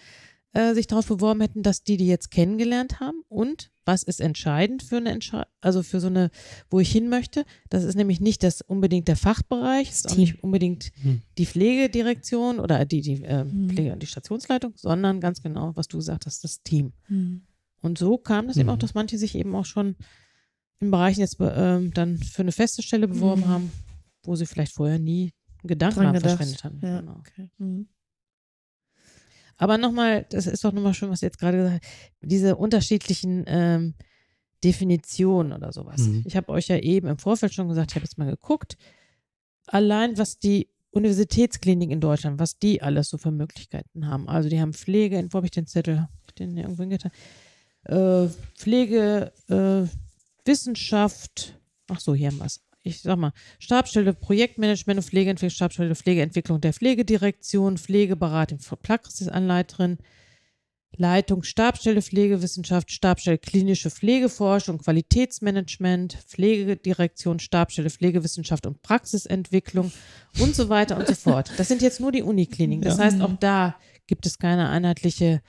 äh, sich darauf beworben hätten, dass die die jetzt kennengelernt haben. Und was ist entscheidend für eine Entscheidung, also für so eine, wo ich hin möchte, das ist nämlich nicht das unbedingt der Fachbereich, das ist auch nicht unbedingt hm. die Pflegedirektion oder die, die, äh, hm. Pflege, die Stationsleitung, sondern ganz genau, was du gesagt hast, das Team. Hm. Und so kam das mhm. eben auch, mhm. dass manche sich eben auch schon in Bereichen jetzt äh, dann für eine feste Stelle beworben mhm. haben, wo sie vielleicht vorher nie Gedanken haben gedacht. verschwendet haben. Ja. Genau. Okay. Mhm. Aber nochmal, das ist doch nochmal schön, was du jetzt gerade gesagt hast, diese unterschiedlichen ähm, Definitionen oder sowas. Mhm. Ich habe euch ja eben im Vorfeld schon gesagt, ich habe jetzt mal geguckt, allein was die Universitätsklinik in Deutschland, was die alles so für Möglichkeiten haben. Also die haben Pflege, wo habe ich den Zettel? Hab ich den irgendwo getan? äh, Pflege, äh, Wissenschaft, ach so, hier haben wir es. Ich sag mal, Stabstelle Projektmanagement und Pflegeentwicklung, Stabstelle Pflegeentwicklung der Pflegedirektion, Pflegeberatung, Praxisanleiterin, Leitung Stabstelle Pflegewissenschaft, Stabstelle Klinische Pflegeforschung, Qualitätsmanagement, Pflegedirektion, Stabstelle Pflegewissenschaft und Praxisentwicklung und so weiter und so fort. Das sind jetzt nur die Unikliniken. Das heißt, auch da gibt es keine einheitliche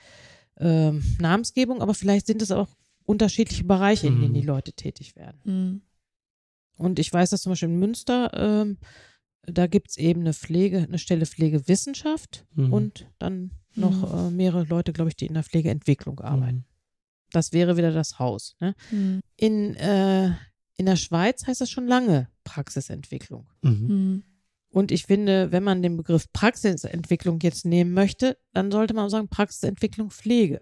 äh, Namensgebung, aber vielleicht sind es auch unterschiedliche Bereiche, in denen die mhm. Leute tätig werden. Mhm. Und ich weiß, dass zum Beispiel in Münster, ähm, da gibt es eben eine Pflege, eine Stelle Pflegewissenschaft mhm. und dann noch mhm. äh, mehrere Leute, glaube ich, die in der Pflegeentwicklung mhm. arbeiten. Das wäre wieder das Haus. Ne? Mhm. In, äh, in der Schweiz heißt das schon lange Praxisentwicklung. Mhm. Und ich finde, wenn man den Begriff Praxisentwicklung jetzt nehmen möchte, dann sollte man sagen Praxisentwicklung Pflege.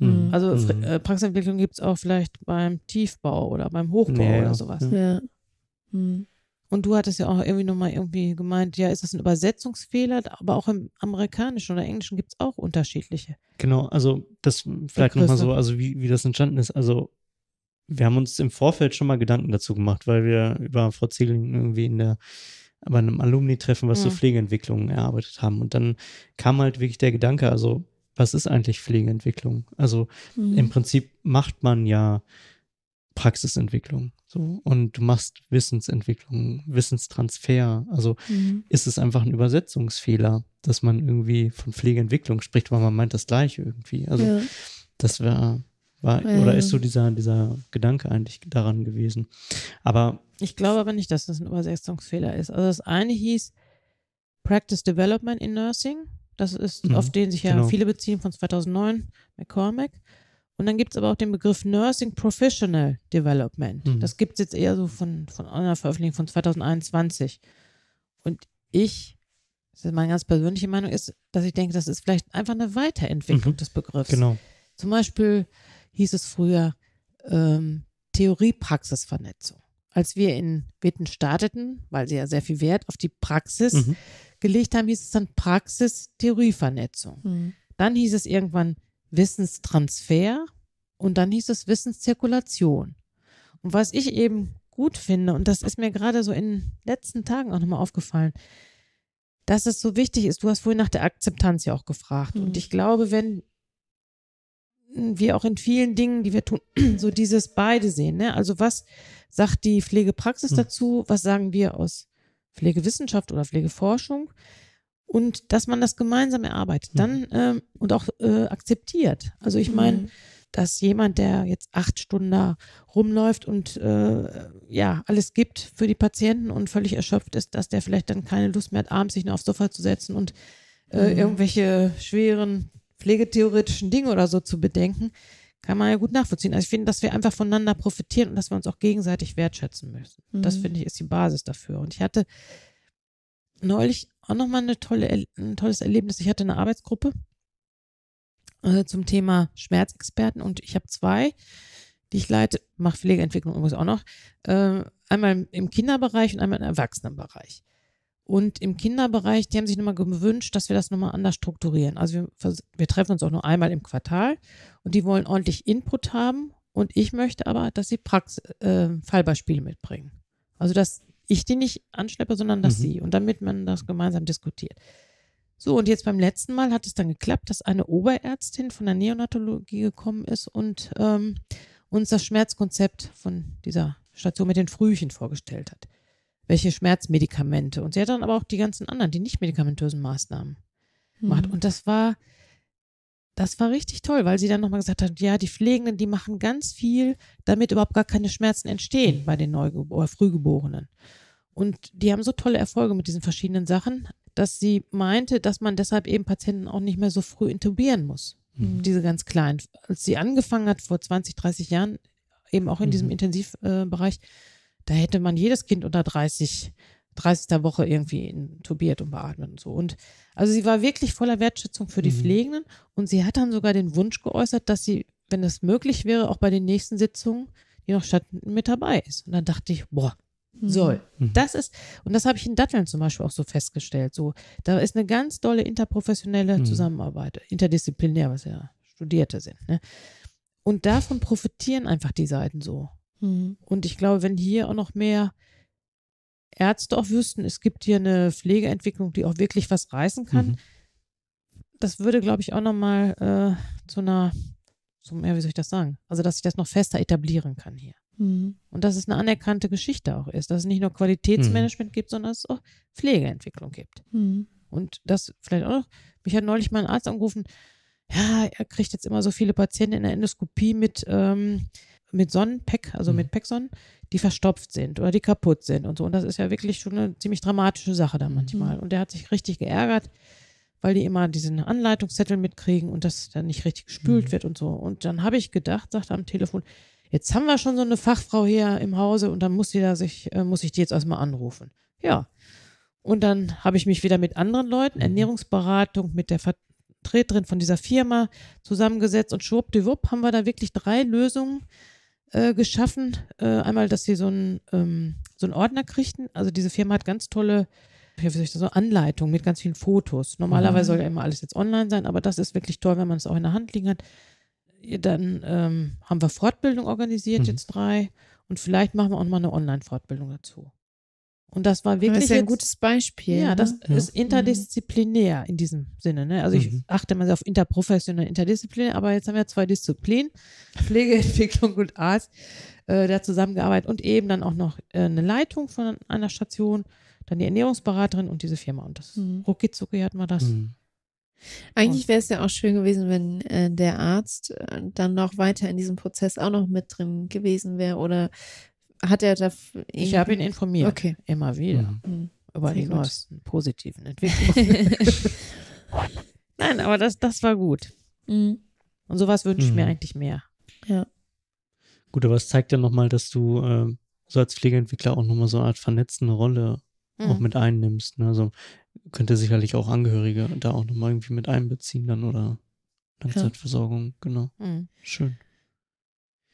Hm. Mhm. Also äh, mhm. Praxisentwicklung gibt es auch vielleicht beim Tiefbau oder beim Hochbau nee, oder sowas. Ja. Mhm. Und du hattest ja auch irgendwie nochmal irgendwie gemeint, ja, ist das ein Übersetzungsfehler, aber auch im Amerikanischen oder Englischen gibt es auch unterschiedliche. Genau, also das vielleicht nochmal so, also wie, wie das entstanden ist. Also wir haben uns im Vorfeld schon mal Gedanken dazu gemacht, weil wir über Frau Zieling irgendwie in der bei einem Alumni-Treffen, was mhm. zu Pflegeentwicklungen erarbeitet haben. Und dann kam halt wirklich der Gedanke, also was ist eigentlich Pflegeentwicklung? Also mhm. im Prinzip macht man ja Praxisentwicklung. So, und du machst Wissensentwicklung, Wissenstransfer. Also mhm. ist es einfach ein Übersetzungsfehler, dass man irgendwie von Pflegeentwicklung spricht, weil man meint das gleiche irgendwie. Also ja. das war, war ja. oder ist so dieser, dieser Gedanke eigentlich daran gewesen. Aber ich glaube aber nicht, dass das ein Übersetzungsfehler ist. Also das eine hieß Practice Development in Nursing. Das ist, mhm, auf den sich ja genau. viele beziehen von 2009, McCormack. Und dann gibt es aber auch den Begriff Nursing Professional Development. Mhm. Das gibt es jetzt eher so von, von einer Veröffentlichung von 2021. Und ich, das ist meine ganz persönliche Meinung, ist, dass ich denke, das ist vielleicht einfach eine Weiterentwicklung mhm. des Begriffs. Genau. Zum Beispiel hieß es früher ähm, Theorie-Praxis-Vernetzung als wir in Witten starteten, weil sie ja sehr viel Wert auf die Praxis mhm. gelegt haben, hieß es dann Praxis-Theorie-Vernetzung. Mhm. Dann hieß es irgendwann Wissenstransfer und dann hieß es Wissenszirkulation. Und was ich eben gut finde, und das ist mir gerade so in den letzten Tagen auch nochmal aufgefallen, dass es so wichtig ist. Du hast vorhin nach der Akzeptanz ja auch gefragt. Mhm. Und hm. ich glaube, wenn wir auch in vielen Dingen, die wir tun, so dieses beide sehen. Ne? Also was sagt die Pflegepraxis hm. dazu? Was sagen wir aus Pflegewissenschaft oder Pflegeforschung? Und dass man das gemeinsam erarbeitet, hm. dann ähm, und auch äh, akzeptiert. Also ich meine, hm. dass jemand, der jetzt acht Stunden da rumläuft und äh, ja, alles gibt für die Patienten und völlig erschöpft ist, dass der vielleicht dann keine Lust mehr hat, abends sich nur aufs Sofa zu setzen und äh, hm. irgendwelche schweren pflegetheoretischen Dinge oder so zu bedenken, kann man ja gut nachvollziehen. Also ich finde, dass wir einfach voneinander profitieren und dass wir uns auch gegenseitig wertschätzen müssen. Mhm. Das finde ich ist die Basis dafür. Und ich hatte neulich auch nochmal eine tolle, ein tolles Erlebnis. Ich hatte eine Arbeitsgruppe äh, zum Thema Schmerzexperten und ich habe zwei, die ich leite, mache Pflegeentwicklung übrigens auch noch, äh, einmal im Kinderbereich und einmal im Erwachsenenbereich. Und im Kinderbereich, die haben sich nochmal gewünscht, dass wir das nochmal anders strukturieren. Also wir, wir, treffen uns auch nur einmal im Quartal und die wollen ordentlich Input haben und ich möchte aber, dass sie Prax äh, Fallbeispiele mitbringen. Also dass ich die nicht anschleppe, sondern dass mhm. sie und damit man das gemeinsam diskutiert. So, und jetzt beim letzten Mal hat es dann geklappt, dass eine Oberärztin von der Neonatologie gekommen ist und ähm, uns das Schmerzkonzept von dieser Station mit den Frühchen vorgestellt hat welche Schmerzmedikamente. Und sie hat dann aber auch die ganzen anderen, die nicht medikamentösen Maßnahmen hm. gemacht. Mhm. Und das war, das war richtig toll, weil sie dann nochmal gesagt hat, ja, die Pflegenden, die machen ganz viel, damit überhaupt gar keine Schmerzen entstehen bei den Neugeborenen, Frühgeborenen. Und die haben so tolle Erfolge mit diesen verschiedenen Sachen, dass sie meinte, dass man deshalb eben Patienten auch nicht mehr so früh intubieren muss. Mhm. Diese ganz kleinen. Als sie angefangen hat, vor 20, 30 Jahren, eben auch in mhm. diesem Intensivbereich, äh, da hätte man jedes Kind unter 30, 30. Woche irgendwie intubiert und beatmet und so. Und also sie war wirklich voller Wertschätzung für die mhm. Pflegenden und sie hat dann sogar den Wunsch geäußert, dass sie, wenn das möglich wäre, auch bei den nächsten Sitzungen, die noch stattfinden, mit dabei ist. Und dann dachte ich, boah, mhm. soll. Mhm. Das ist, und das habe ich in Datteln zum Beispiel auch so festgestellt. So, da ist eine ganz tolle interprofessionelle mhm. Zusammenarbeit, interdisziplinär, was ja Studierte sind. Ne? Und davon profitieren einfach die Seiten so. Mhm. Und ich glaube, wenn hier auch noch mehr Ärzte auch wüssten, es gibt hier eine Pflegeentwicklung, die auch wirklich was reißen kann, mhm. das würde, glaube ich, auch nochmal äh, zu einer, zum, mehr, wie soll ich das sagen? Also, dass ich das noch fester etablieren kann hier. Mhm. Und dass es eine anerkannte Geschichte auch ist, dass es nicht nur Qualitätsmanagement mhm. gibt, sondern dass es auch Pflegeentwicklung gibt. Mhm. Und das vielleicht auch noch, mich hat neulich mal ein Arzt angerufen, ja, er kriegt jetzt immer so viele Patienten in der Endoskopie mit, ähm, mit Sonnenpeck, also mhm. mit Packsonnen, die verstopft sind oder die kaputt sind und so. Und das ist ja wirklich schon eine ziemlich dramatische Sache da manchmal. Mhm. Und der hat sich richtig geärgert, weil die immer diesen Anleitungszettel mitkriegen und das dann nicht richtig gespült mhm. wird und so. Und dann habe ich gedacht, sagte am Telefon, jetzt haben wir schon so eine Fachfrau hier im Hause und dann muss die da sich, äh, muss ich die jetzt erstmal anrufen. Ja. Und dann habe ich mich wieder mit anderen Leuten, mhm. Ernährungsberatung, mit der Vertreterin von dieser Firma zusammengesetzt und schwuppdiwupp haben wir da wirklich drei Lösungen äh, geschaffen. Äh, einmal, dass sie so einen, ähm, so Ordner kriegten. Also diese Firma hat ganz tolle so Anleitungen mit ganz vielen Fotos. Normalerweise soll ja immer alles jetzt online sein, aber das ist wirklich toll, wenn man es auch in der Hand liegen hat. Dann ähm, haben wir Fortbildung organisiert, mhm. jetzt drei. Und vielleicht machen wir auch mal eine Online-Fortbildung dazu. Und das war wirklich. Das ist ja ein jetzt, gutes Beispiel. Ja, ne? das ja. ist interdisziplinär in diesem Sinne. Ne? Also ich mhm. achte mal auf interprofessionell, interdisziplinär, aber jetzt haben wir zwei Disziplinen, Pflegeentwicklung und Arzt, äh, da zusammengearbeitet und eben dann auch noch äh, eine Leitung von einer Station, dann die Ernährungsberaterin und diese Firma. Und das mhm. rucki hat man das. Mhm. Eigentlich wäre es ja auch schön gewesen, wenn äh, der Arzt äh, dann noch weiter in diesem Prozess auch noch mit drin gewesen wäre oder hat er da. Ich habe ihn informiert. Okay. Immer wieder. Mhm. mhm. Über die neuesten positiven Entwicklungen. Nein, aber das, das war gut. Mhm. Und sowas wünsche ich mhm. mir eigentlich mehr. Ja. Gut, aber es zeigt ja nochmal, dass du äh, so als Pflegeentwickler auch nochmal so eine Art vernetzende Rolle auch mhm. mit einnimmst. Ne? Also könnte sicherlich auch Angehörige da auch nochmal irgendwie mit einbeziehen dann oder Langzeitversorgung, genau. Mhm. Schön.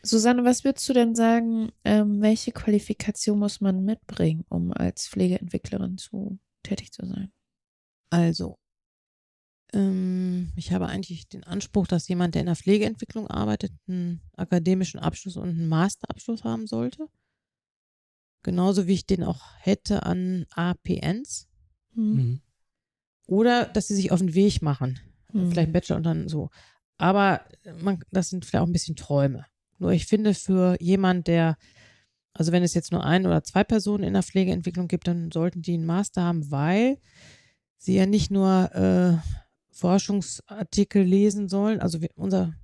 Susanne, was würdest du denn sagen, ähm, welche Qualifikation muss man mitbringen, um als Pflegeentwicklerin zu tätig zu sein? Also, ähm, ich habe eigentlich den Anspruch, dass jemand, der in der Pflegeentwicklung arbeitet, einen akademischen Abschluss und einen Masterabschluss haben sollte. Genauso wie ich den auch hätte an APNs. Hm. Mhm. Oder dass sie sich auf den Weg machen. Mhm. Vielleicht Bachelor und dann so. Aber man, das sind vielleicht auch ein bisschen Träume. Nur ich finde, für jemand, der, also wenn es jetzt nur ein oder zwei Personen in der Pflegeentwicklung gibt, dann sollten die einen Master haben, weil sie ja nicht nur äh, Forschungsartikel lesen sollen. Also unser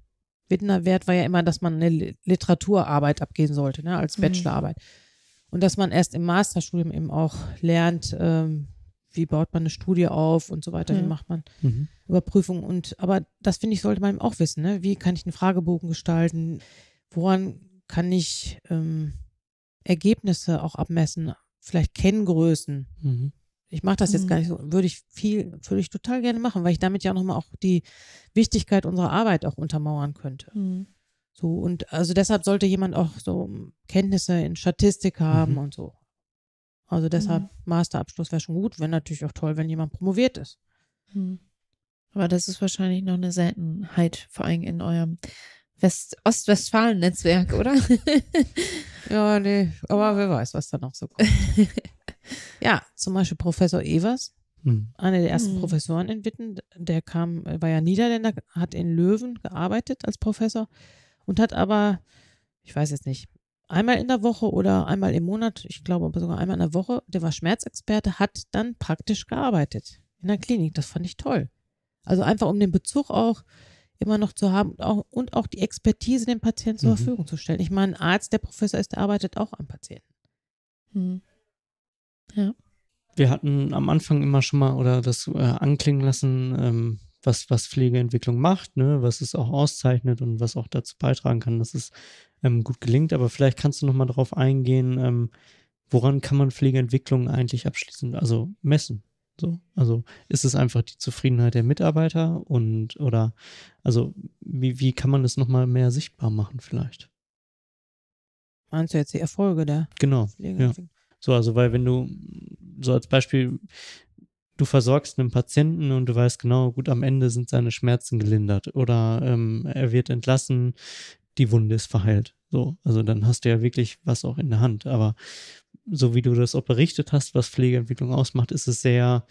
Wittner Wert war ja immer, dass man eine Literaturarbeit abgeben sollte, ne, als mhm. Bachelorarbeit. Und dass man erst im Masterstudium eben auch lernt, ähm, wie baut man eine Studie auf und so weiter, ja. wie mhm. macht man mhm. Überprüfungen aber das finde ich, sollte man eben auch wissen, ne? Wie kann ich einen Fragebogen gestalten? woran kann ich ähm, Ergebnisse auch abmessen? Vielleicht Kenngrößen. Mhm. Ich mache das jetzt mhm. gar nicht so, würde ich viel, würde ich total gerne machen, weil ich damit ja nochmal auch die Wichtigkeit unserer Arbeit auch untermauern könnte. Mhm. So, und also deshalb sollte jemand auch so Kenntnisse in Statistik haben mhm. und so. Also deshalb, mhm. Masterabschluss wäre schon gut, wäre natürlich auch toll, wenn jemand promoviert ist. Mhm. Aber das ist wahrscheinlich noch eine Seltenheit, vor allem in eurem West Ostwestfalen-Netzwerk, oder? ja, nee, aber wer weiß, was da noch so kommt. ja, zum Beispiel Professor Evers, hm. einer der ersten hm. Professoren in Witten, der kam, war ja Niederländer, hat in Löwen gearbeitet als Professor und hat aber, ich weiß jetzt nicht, einmal in der Woche oder einmal im Monat, ich glaube sogar einmal in der Woche, der war Schmerzexperte, hat dann praktisch gearbeitet in der Klinik. Das fand ich toll. Also einfach um den Bezug auch immer noch zu haben und auch, und auch die Expertise dem Patienten zur mhm. Verfügung zu stellen. Ich meine, ein Arzt, der Professor ist, der arbeitet auch am Patienten. Mhm. Ja. Wir hatten am Anfang immer schon mal oder das äh, anklingen lassen, ähm, was, was Pflegeentwicklung macht, ne, was es auch auszeichnet und was auch dazu beitragen kann, dass es ähm, gut gelingt. Aber vielleicht kannst du noch mal darauf eingehen, ähm, woran kann man Pflegeentwicklung eigentlich abschließend, also messen? So, also ist es einfach die Zufriedenheit der Mitarbeiter und oder also wie, wie kann man das nochmal mehr sichtbar machen vielleicht? Meinst du jetzt die Erfolge der Genau. Ja. So, also weil wenn du so als Beispiel, du versorgst einen Patienten und du weißt genau, gut, am Ende sind seine Schmerzen gelindert oder ähm, er wird entlassen, die Wunde ist verheilt. So, also dann hast du ja wirklich was auch in der Hand. Aber so wie du das auch berichtet hast, was Pflegeentwicklung ausmacht, ist es sehr,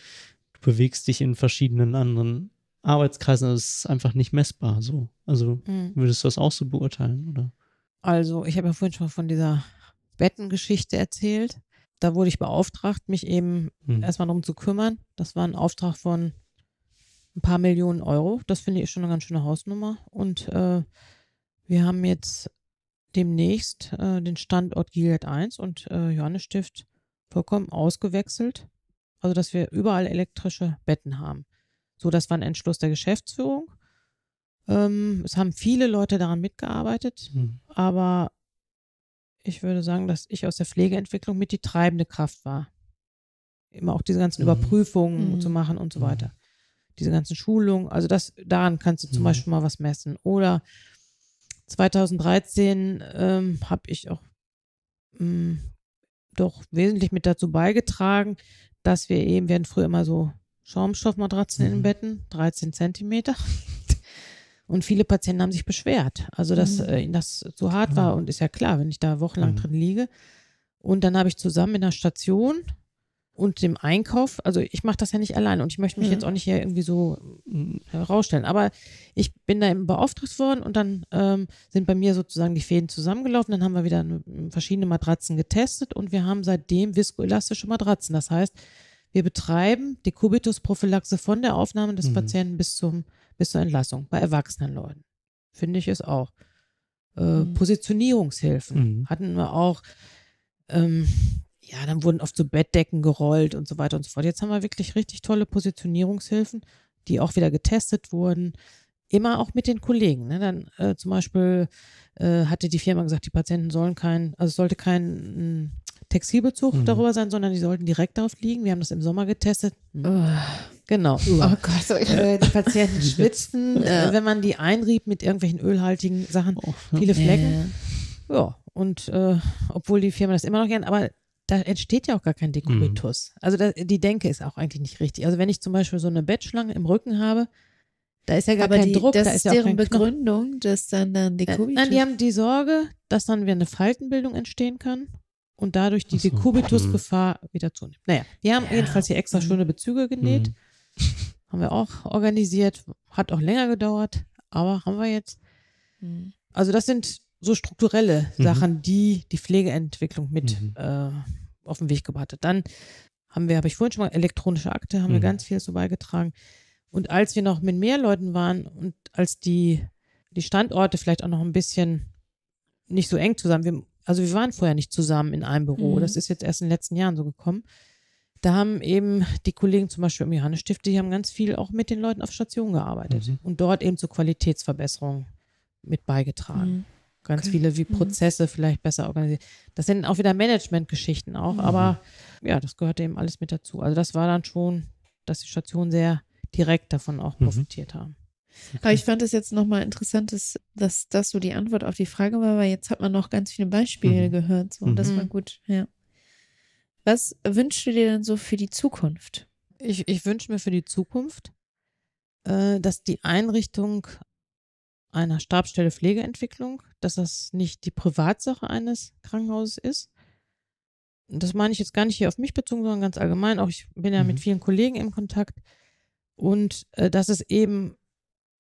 du bewegst dich in verschiedenen anderen Arbeitskreisen, also es ist einfach nicht messbar so. Also mhm. würdest du das auch so beurteilen, oder? Also, ich habe ja vorhin schon von dieser Bettengeschichte erzählt. Da wurde ich beauftragt, mich eben mhm. erstmal darum zu kümmern. Das war ein Auftrag von ein paar Millionen Euro. Das finde ich schon eine ganz schöne Hausnummer. Und äh, wir haben jetzt demnächst äh, den Standort Gilead 1 und äh, Johannesstift vollkommen ausgewechselt. Also, dass wir überall elektrische Betten haben. So, das war ein Entschluss der Geschäftsführung. Ähm, es haben viele Leute daran mitgearbeitet, mhm. aber ich würde sagen, dass ich aus der Pflegeentwicklung mit die treibende Kraft war. Immer auch diese ganzen mhm. Überprüfungen mhm. zu machen und so mhm. weiter. Diese ganzen Schulungen, also das, daran kannst du zum mhm. Beispiel mal was messen. Oder 2013 ähm, habe ich auch mh, hm, doch wesentlich mit dazu beigetragen, dass wir eben, wir hatten früher immer so Schaumstoffmatratzen mhm. in den Betten, 13 Zentimeter. Und viele Patienten haben sich beschwert, also dass mhm. äh, ihnen das zu hart mhm. war. Und ist ja klar, wenn ich da wochenlang mhm. drin liege. Und dann habe ich zusammen in der Station und dem Einkauf, also ich mache das ja nicht alleine und ich möchte mich mhm. jetzt auch nicht hier irgendwie so herausstellen, äh, aber ich bin da eben beauftragt worden und dann ähm, sind bei mir sozusagen die Fäden zusammengelaufen, dann haben wir wieder verschiedene Matratzen getestet und wir haben seitdem viskoelastische Matratzen. Das heißt, wir betreiben die Dekubitusprophylaxe von der Aufnahme des mhm. Patienten bis, zum, bis zur Entlassung bei erwachsenen Leuten. Finde ich es auch. Äh, mhm. Positionierungshilfen mhm. hatten wir auch. Ähm, ja, dann wurden oft so Bettdecken gerollt und so weiter und so fort. Jetzt haben wir wirklich richtig tolle Positionierungshilfen, die auch wieder getestet wurden. Immer auch mit den Kollegen. Ne? Dann äh, zum Beispiel äh, hatte die Firma gesagt, die Patienten sollen kein, also es sollte kein hm, Textilbezug mhm. darüber sein, sondern die sollten direkt darauf liegen. Wir haben das im Sommer getestet. Mhm. Oh. Genau. Oh Gott, so, oh äh, die Patienten schwitzen, äh, ja. wenn man die einrieb mit irgendwelchen ölhaltigen Sachen, oh, viele Flecken. Ja, ja. und äh, obwohl die Firma das immer noch gern, aber da entsteht ja auch gar kein Dekubitus. Mhm. Also da, die Denke ist auch eigentlich nicht richtig. Also wenn ich zum Beispiel so eine Bettschlange im Rücken habe, da ist ja gar Aber kein die, Druck. Das da ist, ist deren Begründung, Knochen. dass dann dann Decubitus. Äh, nein, die haben die Sorge, dass dann wieder eine Faltenbildung entstehen kann und dadurch die so. Decubitus-Gefahr mhm. wieder zunimmt. Naja, die haben ja. jedenfalls hier extra mhm. schöne Bezüge genäht. Mhm. Haben wir auch organisiert. Hat auch länger gedauert, aber haben wir jetzt. Mhm. Also das sind so strukturelle mhm. Sachen, die die Pflegeentwicklung mit mhm. äh, auf den Weg gebracht hat. Dann haben wir, habe ich vorhin schon mal, elektronische Akte, haben mhm. wir ganz viel so beigetragen. Und als wir noch mit mehr Leuten waren und als die, die Standorte vielleicht auch noch ein bisschen nicht so eng zusammen, wir, also wir waren vorher nicht zusammen in einem Büro, mhm. das ist jetzt erst in den letzten Jahren so gekommen. Da haben eben die Kollegen zum Beispiel im Johannesstift, die haben ganz viel auch mit den Leuten auf Station gearbeitet mhm. und dort eben zur Qualitätsverbesserung mit beigetragen. Mhm ganz okay. viele wie mhm. Prozesse mhm. vielleicht besser organisiert. Das sind auch wieder Managementgeschichten auch, mhm. aber ja, das gehört eben alles mit dazu. Also das war dann schon, dass die Stationen sehr direkt davon auch mhm. profitiert mhm. haben. Okay. Aber ich fand es jetzt nochmal interessant, dass, dass das so die Antwort auf die Frage war, weil jetzt hat man noch ganz viele Beispiele mhm. gehört. So, und das war gut, ja. Was wünschst du dir denn so für die Zukunft? Ich, ich wünsche mir für die Zukunft, äh, dass die Einrichtung einer Stabstelle Pflegeentwicklung, dass das nicht die Privatsache eines Krankenhauses ist. Das meine ich jetzt gar nicht hier auf mich bezogen, sondern ganz allgemein. Auch ich bin ja mhm. mit vielen Kollegen im Kontakt. Und äh, dass es eben,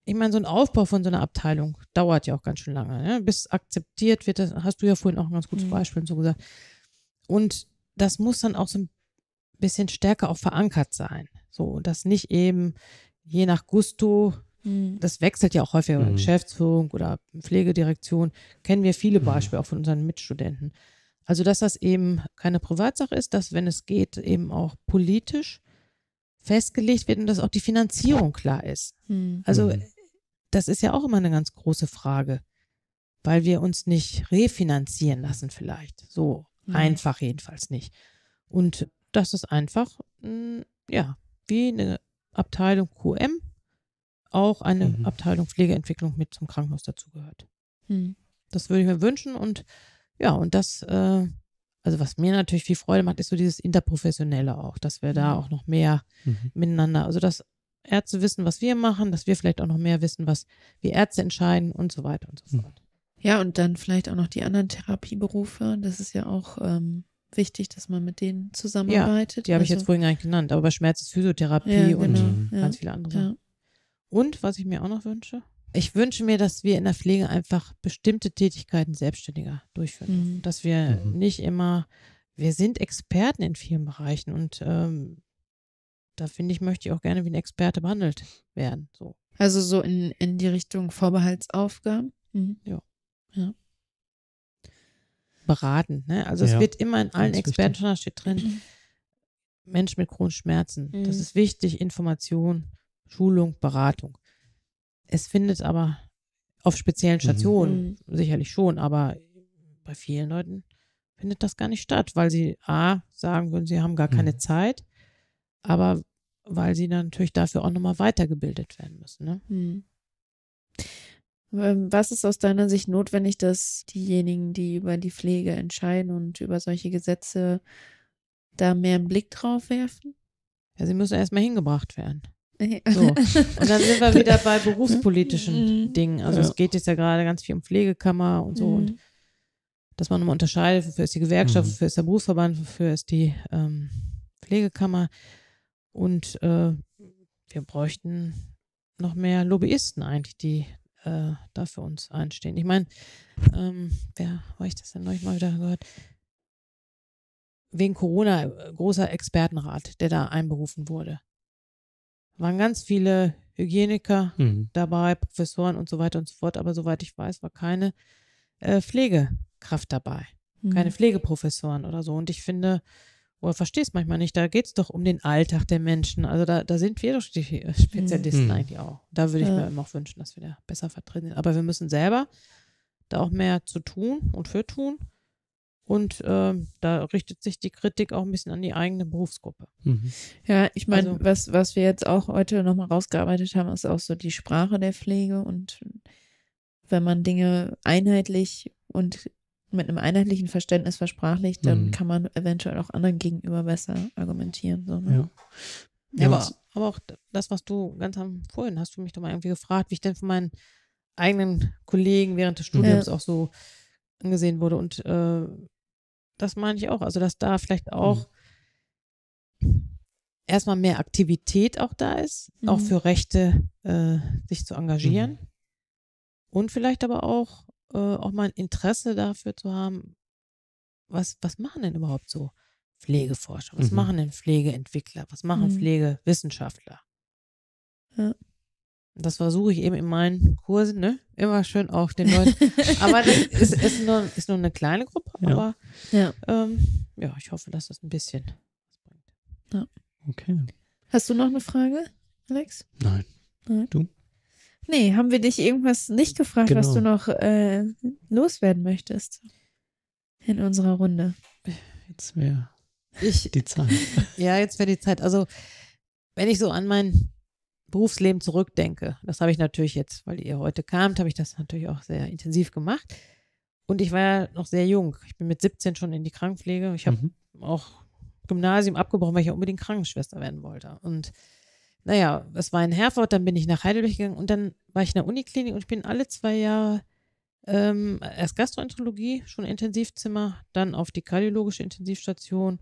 ich meine, so ein Aufbau von so einer Abteilung dauert ja auch ganz schön lange. Ne? Bis akzeptiert wird, das hast du ja vorhin auch ein ganz gutes mhm. Beispiel so gesagt. Und das muss dann auch so ein bisschen stärker auch verankert sein. So, dass nicht eben je nach Gusto Mhm. Das wechselt ja auch häufiger mhm. Geschäftsführung oder Pflegedirektion. Kennen wir viele mhm. Beispiele auch von unseren Mitstudenten. Also, dass das eben keine Privatsache ist, dass, wenn es geht, eben auch politisch festgelegt wird und dass auch die Finanzierung klar ist. Mhm. Also, mhm. das ist ja auch immer eine ganz große Frage, weil wir uns nicht refinanzieren lassen, vielleicht. So mhm. einfach jedenfalls nicht. Und das ist einfach, mm, ja, wie eine Abteilung QM auch eine mhm. Abteilung Pflegeentwicklung mit zum Krankenhaus dazugehört. Mhm. Das würde ich mir wünschen und ja, und das, äh, also was mir natürlich viel Freude macht, ist so dieses Interprofessionelle auch, dass wir da auch noch mehr mhm. miteinander, also dass Ärzte wissen, was wir machen, dass wir vielleicht auch noch mehr wissen, was wir Ärzte entscheiden und so weiter und so mhm. fort. Ja, und dann vielleicht auch noch die anderen Therapieberufe. Das ist ja auch ähm, wichtig, dass man mit denen zusammenarbeitet. Ja, die habe also, ich jetzt also vorhin eigentlich genannt, aber bei Schmerz ist Physiotherapie ja, genau, und ja, ganz viele andere. Ja. Und was ich mir auch noch wünsche, ich wünsche mir, dass wir in der Pflege einfach bestimmte Tätigkeiten selbstständiger durchführen. Mhm. Dass wir mhm. nicht immer, wir sind Experten in vielen Bereichen und ähm, da finde ich, möchte ich auch gerne wie ein Experte behandelt werden. So. Also so in, in die Richtung Vorbehaltsaufgaben. Mhm. Ja. ja. Beratend, ne? Also ja, es wird immer in allen Experten da steht drin, mhm. Mensch mit chronischen Kronschmerzen. Das mhm. ist wichtig, Information. Schulung, Beratung. Es findet aber auf speziellen mhm. Stationen mhm. sicherlich schon, aber bei vielen Leuten findet das gar nicht statt, weil sie A sagen würden, sie haben gar mhm. keine Zeit, aber weil sie dann natürlich dafür auch nochmal weitergebildet werden müssen. Ne? Mhm. Ähm, was ist aus deiner Sicht notwendig, dass diejenigen, die über die Pflege entscheiden und über solche Gesetze da mehr einen Blick drauf werfen? Ja, sie müssen erstmal hingebracht werden. Nee. So. Und dann sind wir wieder bei berufspolitischen mhm. Dingen. Also ja. es geht jetzt ja gerade ganz viel um Pflegekammer und so mhm. und dass man nochmal unterscheidet, wofür ist die Gewerkschaft, mhm. wofür ist der Berufsverband, wofür ist die ähm, Pflegekammer. Und äh, wir bräuchten noch mehr Lobbyisten eigentlich, die äh, da für uns einstehen. Ich meine, ähm, wer habe ich das denn neulich mal wieder gehört? Wegen Corona äh, großer Expertenrat, der da einberufen wurde waren ganz viele Hygieniker mhm. dabei, Professoren und so weiter und so fort. Aber soweit ich weiß, war keine äh, Pflegekraft dabei, mhm. keine Pflegeprofessoren oder so. Und ich finde, oder verstehe es manchmal nicht, da geht es doch um den Alltag der Menschen. Also da, da sind wir doch die äh, mhm. Spezialisten mhm. eigentlich auch. Da würde ich ja. mir immer auch wünschen, dass wir da besser vertreten sind. Aber wir müssen selber da auch mehr zu tun und für tun. Und äh, da richtet sich die Kritik auch ein bisschen an die eigene Berufsgruppe. Mhm. Ja, ich meine, also, was, was wir jetzt auch heute nochmal rausgearbeitet haben, ist auch so die Sprache der Pflege. Und wenn man Dinge einheitlich und mit einem einheitlichen Verständnis versprachlicht, dann mhm. kann man eventuell auch anderen gegenüber besser argumentieren. So, ne? ja. ja. aber, aber auch das, was du ganz am vorhin hast du mich doch mal irgendwie gefragt, wie ich denn von meinen eigenen Kollegen während des mhm. Studiums ja. auch so angesehen wurde. Und äh, das meine ich auch. Also, dass da vielleicht auch mhm. erstmal mehr Aktivität auch da ist, mhm. auch für Rechte äh, sich zu engagieren. Mhm. Und vielleicht aber auch, äh, auch mal ein Interesse dafür zu haben, was, was machen denn überhaupt so Pflegeforscher? Was mhm. machen denn Pflegeentwickler? Was machen mhm. Pflegewissenschaftler? Ja. Das versuche ich eben in meinen Kursen, ne? Immer schön auch den Leuten. aber das ist, ist, nur, ist nur eine kleine Gruppe, ja. aber ja. Ähm, ja, ich hoffe, dass das ein bisschen ja. Okay. Hast du noch eine Frage, Alex? Nein. Nein. Du? Nee, haben wir dich irgendwas nicht gefragt, genau. was du noch äh, loswerden möchtest in unserer Runde? Jetzt wäre die Zeit. ja, jetzt wäre die Zeit. Also, wenn ich so an meinen Berufsleben zurückdenke, das habe ich natürlich jetzt, weil ihr heute kamt, habe ich das natürlich auch sehr intensiv gemacht. Und ich war ja noch sehr jung. Ich bin mit 17 schon in die Krankenpflege. Ich habe mhm. auch Gymnasium abgebrochen, weil ich ja unbedingt Krankenschwester werden wollte. Und naja, es war in Herford, dann bin ich nach Heidelberg gegangen und dann war ich in der Uniklinik und ich bin alle zwei Jahre ähm, erst Gastroenterologie, schon Intensivzimmer, dann auf die kardiologische Intensivstation,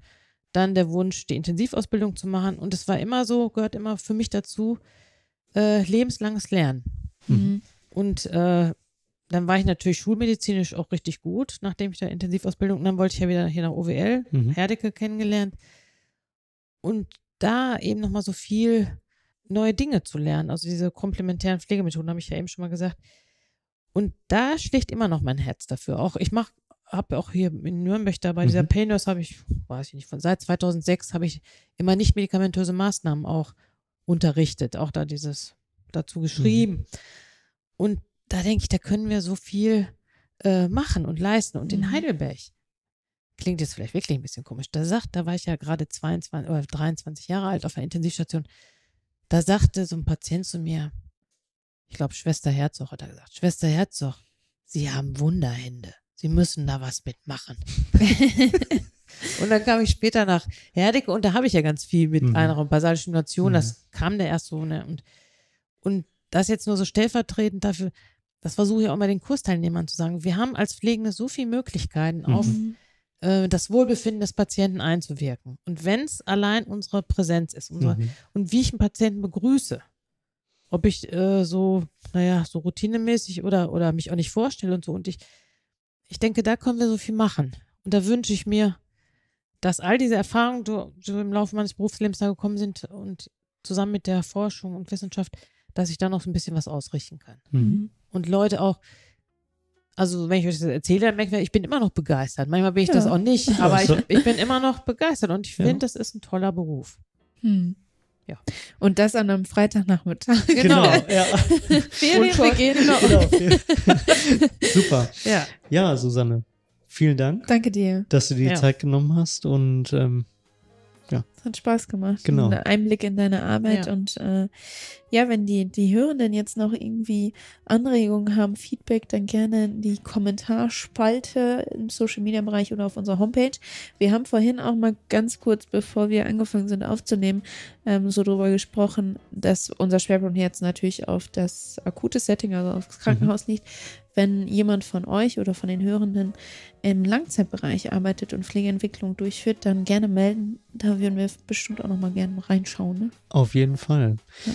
dann der Wunsch, die Intensivausbildung zu machen. Und es war immer so, gehört immer für mich dazu, äh, lebenslanges Lernen. Mhm. mhm. Und äh, dann war ich natürlich schulmedizinisch auch richtig gut, nachdem ich da Intensivausbildung, und dann wollte ich ja wieder hier nach OWL, mhm. Herdecke kennengelernt. Und da eben nochmal so viel neue Dinge zu lernen, also diese komplementären Pflegemethoden, habe ich ja eben schon mal gesagt. Und da schlägt immer noch mein Herz dafür. Auch ich mache habe auch hier in Nürnberg da bei mhm. dieser Painters habe ich, weiß ich nicht, von seit 2006 habe ich immer nicht medikamentöse Maßnahmen auch unterrichtet, auch da dieses dazu mhm. geschrieben. Mhm. Und da denke ich, da können wir so viel äh, machen und leisten. Und in mhm. Heidelberg klingt jetzt vielleicht wirklich ein bisschen komisch. Da sagt, da war ich ja gerade 22 oder 23 Jahre alt auf einer Intensivstation. Da sagte so ein Patient zu mir, ich glaube Schwester Herzog hat er gesagt, Schwester Herzog, Sie haben Wunderhände. Sie müssen da was mitmachen. und dann kam ich später nach Herdecke und da habe ich ja ganz viel mit mhm. einer basalischen Nation. Mhm. Das kam da erst so. Ne? Und, und das jetzt nur so stellvertretend dafür, das versuche ich auch mal den Kursteilnehmern zu sagen. Wir haben als Pflegende so viele Möglichkeiten, mhm. auf äh, das Wohlbefinden des Patienten einzuwirken. Und wenn es allein unsere Präsenz ist unsere, mhm. und wie ich einen Patienten begrüße, ob ich äh, so, naja, so routinemäßig oder, oder mich auch nicht vorstelle und so. Und ich ich denke, da können wir so viel machen. Und da wünsche ich mir, dass all diese Erfahrungen, die im Laufe meines Berufslebens da gekommen sind und zusammen mit der Forschung und Wissenschaft, dass ich da noch so ein bisschen was ausrichten kann. Mhm. mhm. Und Leute auch, also wenn ich euch das erzähle, dann merke ich, ich bin immer noch begeistert. Manchmal bin ich ja. das auch nicht, aber ich, also. ich, bin immer noch begeistert und ich finde, ja. das ist ein toller Beruf. Mhm. Ja. Und das an einem Freitagnachmittag. Genau, genau ja. Ferien beginnen. Genau. genau. Super. Ja. ja, Susanne, vielen Dank. Danke dir. Dass du dir die ja. Zeit genommen hast und ähm, ja, es hat Spaß gemacht. Genau. Ein Einblick in deine Arbeit. Ja. Und äh, ja, wenn die, die Hörenden jetzt noch irgendwie Anregungen haben, Feedback, dann gerne in die Kommentarspalte im Social Media Bereich oder auf unserer Homepage. Wir haben vorhin auch mal ganz kurz, bevor wir angefangen sind aufzunehmen, ähm, so drüber gesprochen, dass unser Schwerpunkt jetzt natürlich auf das akute Setting, also aufs mhm. Krankenhaus mhm. liegt wenn jemand von euch oder von den Hörenden im Langzeitbereich arbeitet und Pflegeentwicklung durchführt, dann gerne melden. Da würden wir Podcast bestimmt auch noch mal gerne reinschauen. Ne? Auf jeden Fall. Ja.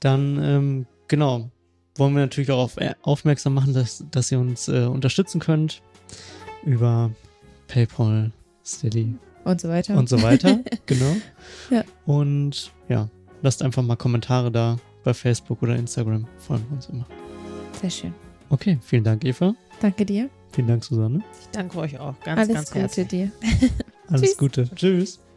Dann, ähm, genau, wollen wir natürlich auch auf, äh, aufmerksam machen, dass, dass ihr uns äh, unterstützen könnt über PayPal, Steady und so weiter. Und so weiter, genau. Ja. Und ja, lasst einfach mal Kommentare da bei Facebook oder Instagram. Freuen wir uns immer. Sehr schön. Okay, vielen Dank, Eva. Danke dir. Vielen Dank, Susanne. Ich danke euch auch. Ganz, Alles ganz Gute herzlich. dir. Alles Gute. Tschüss.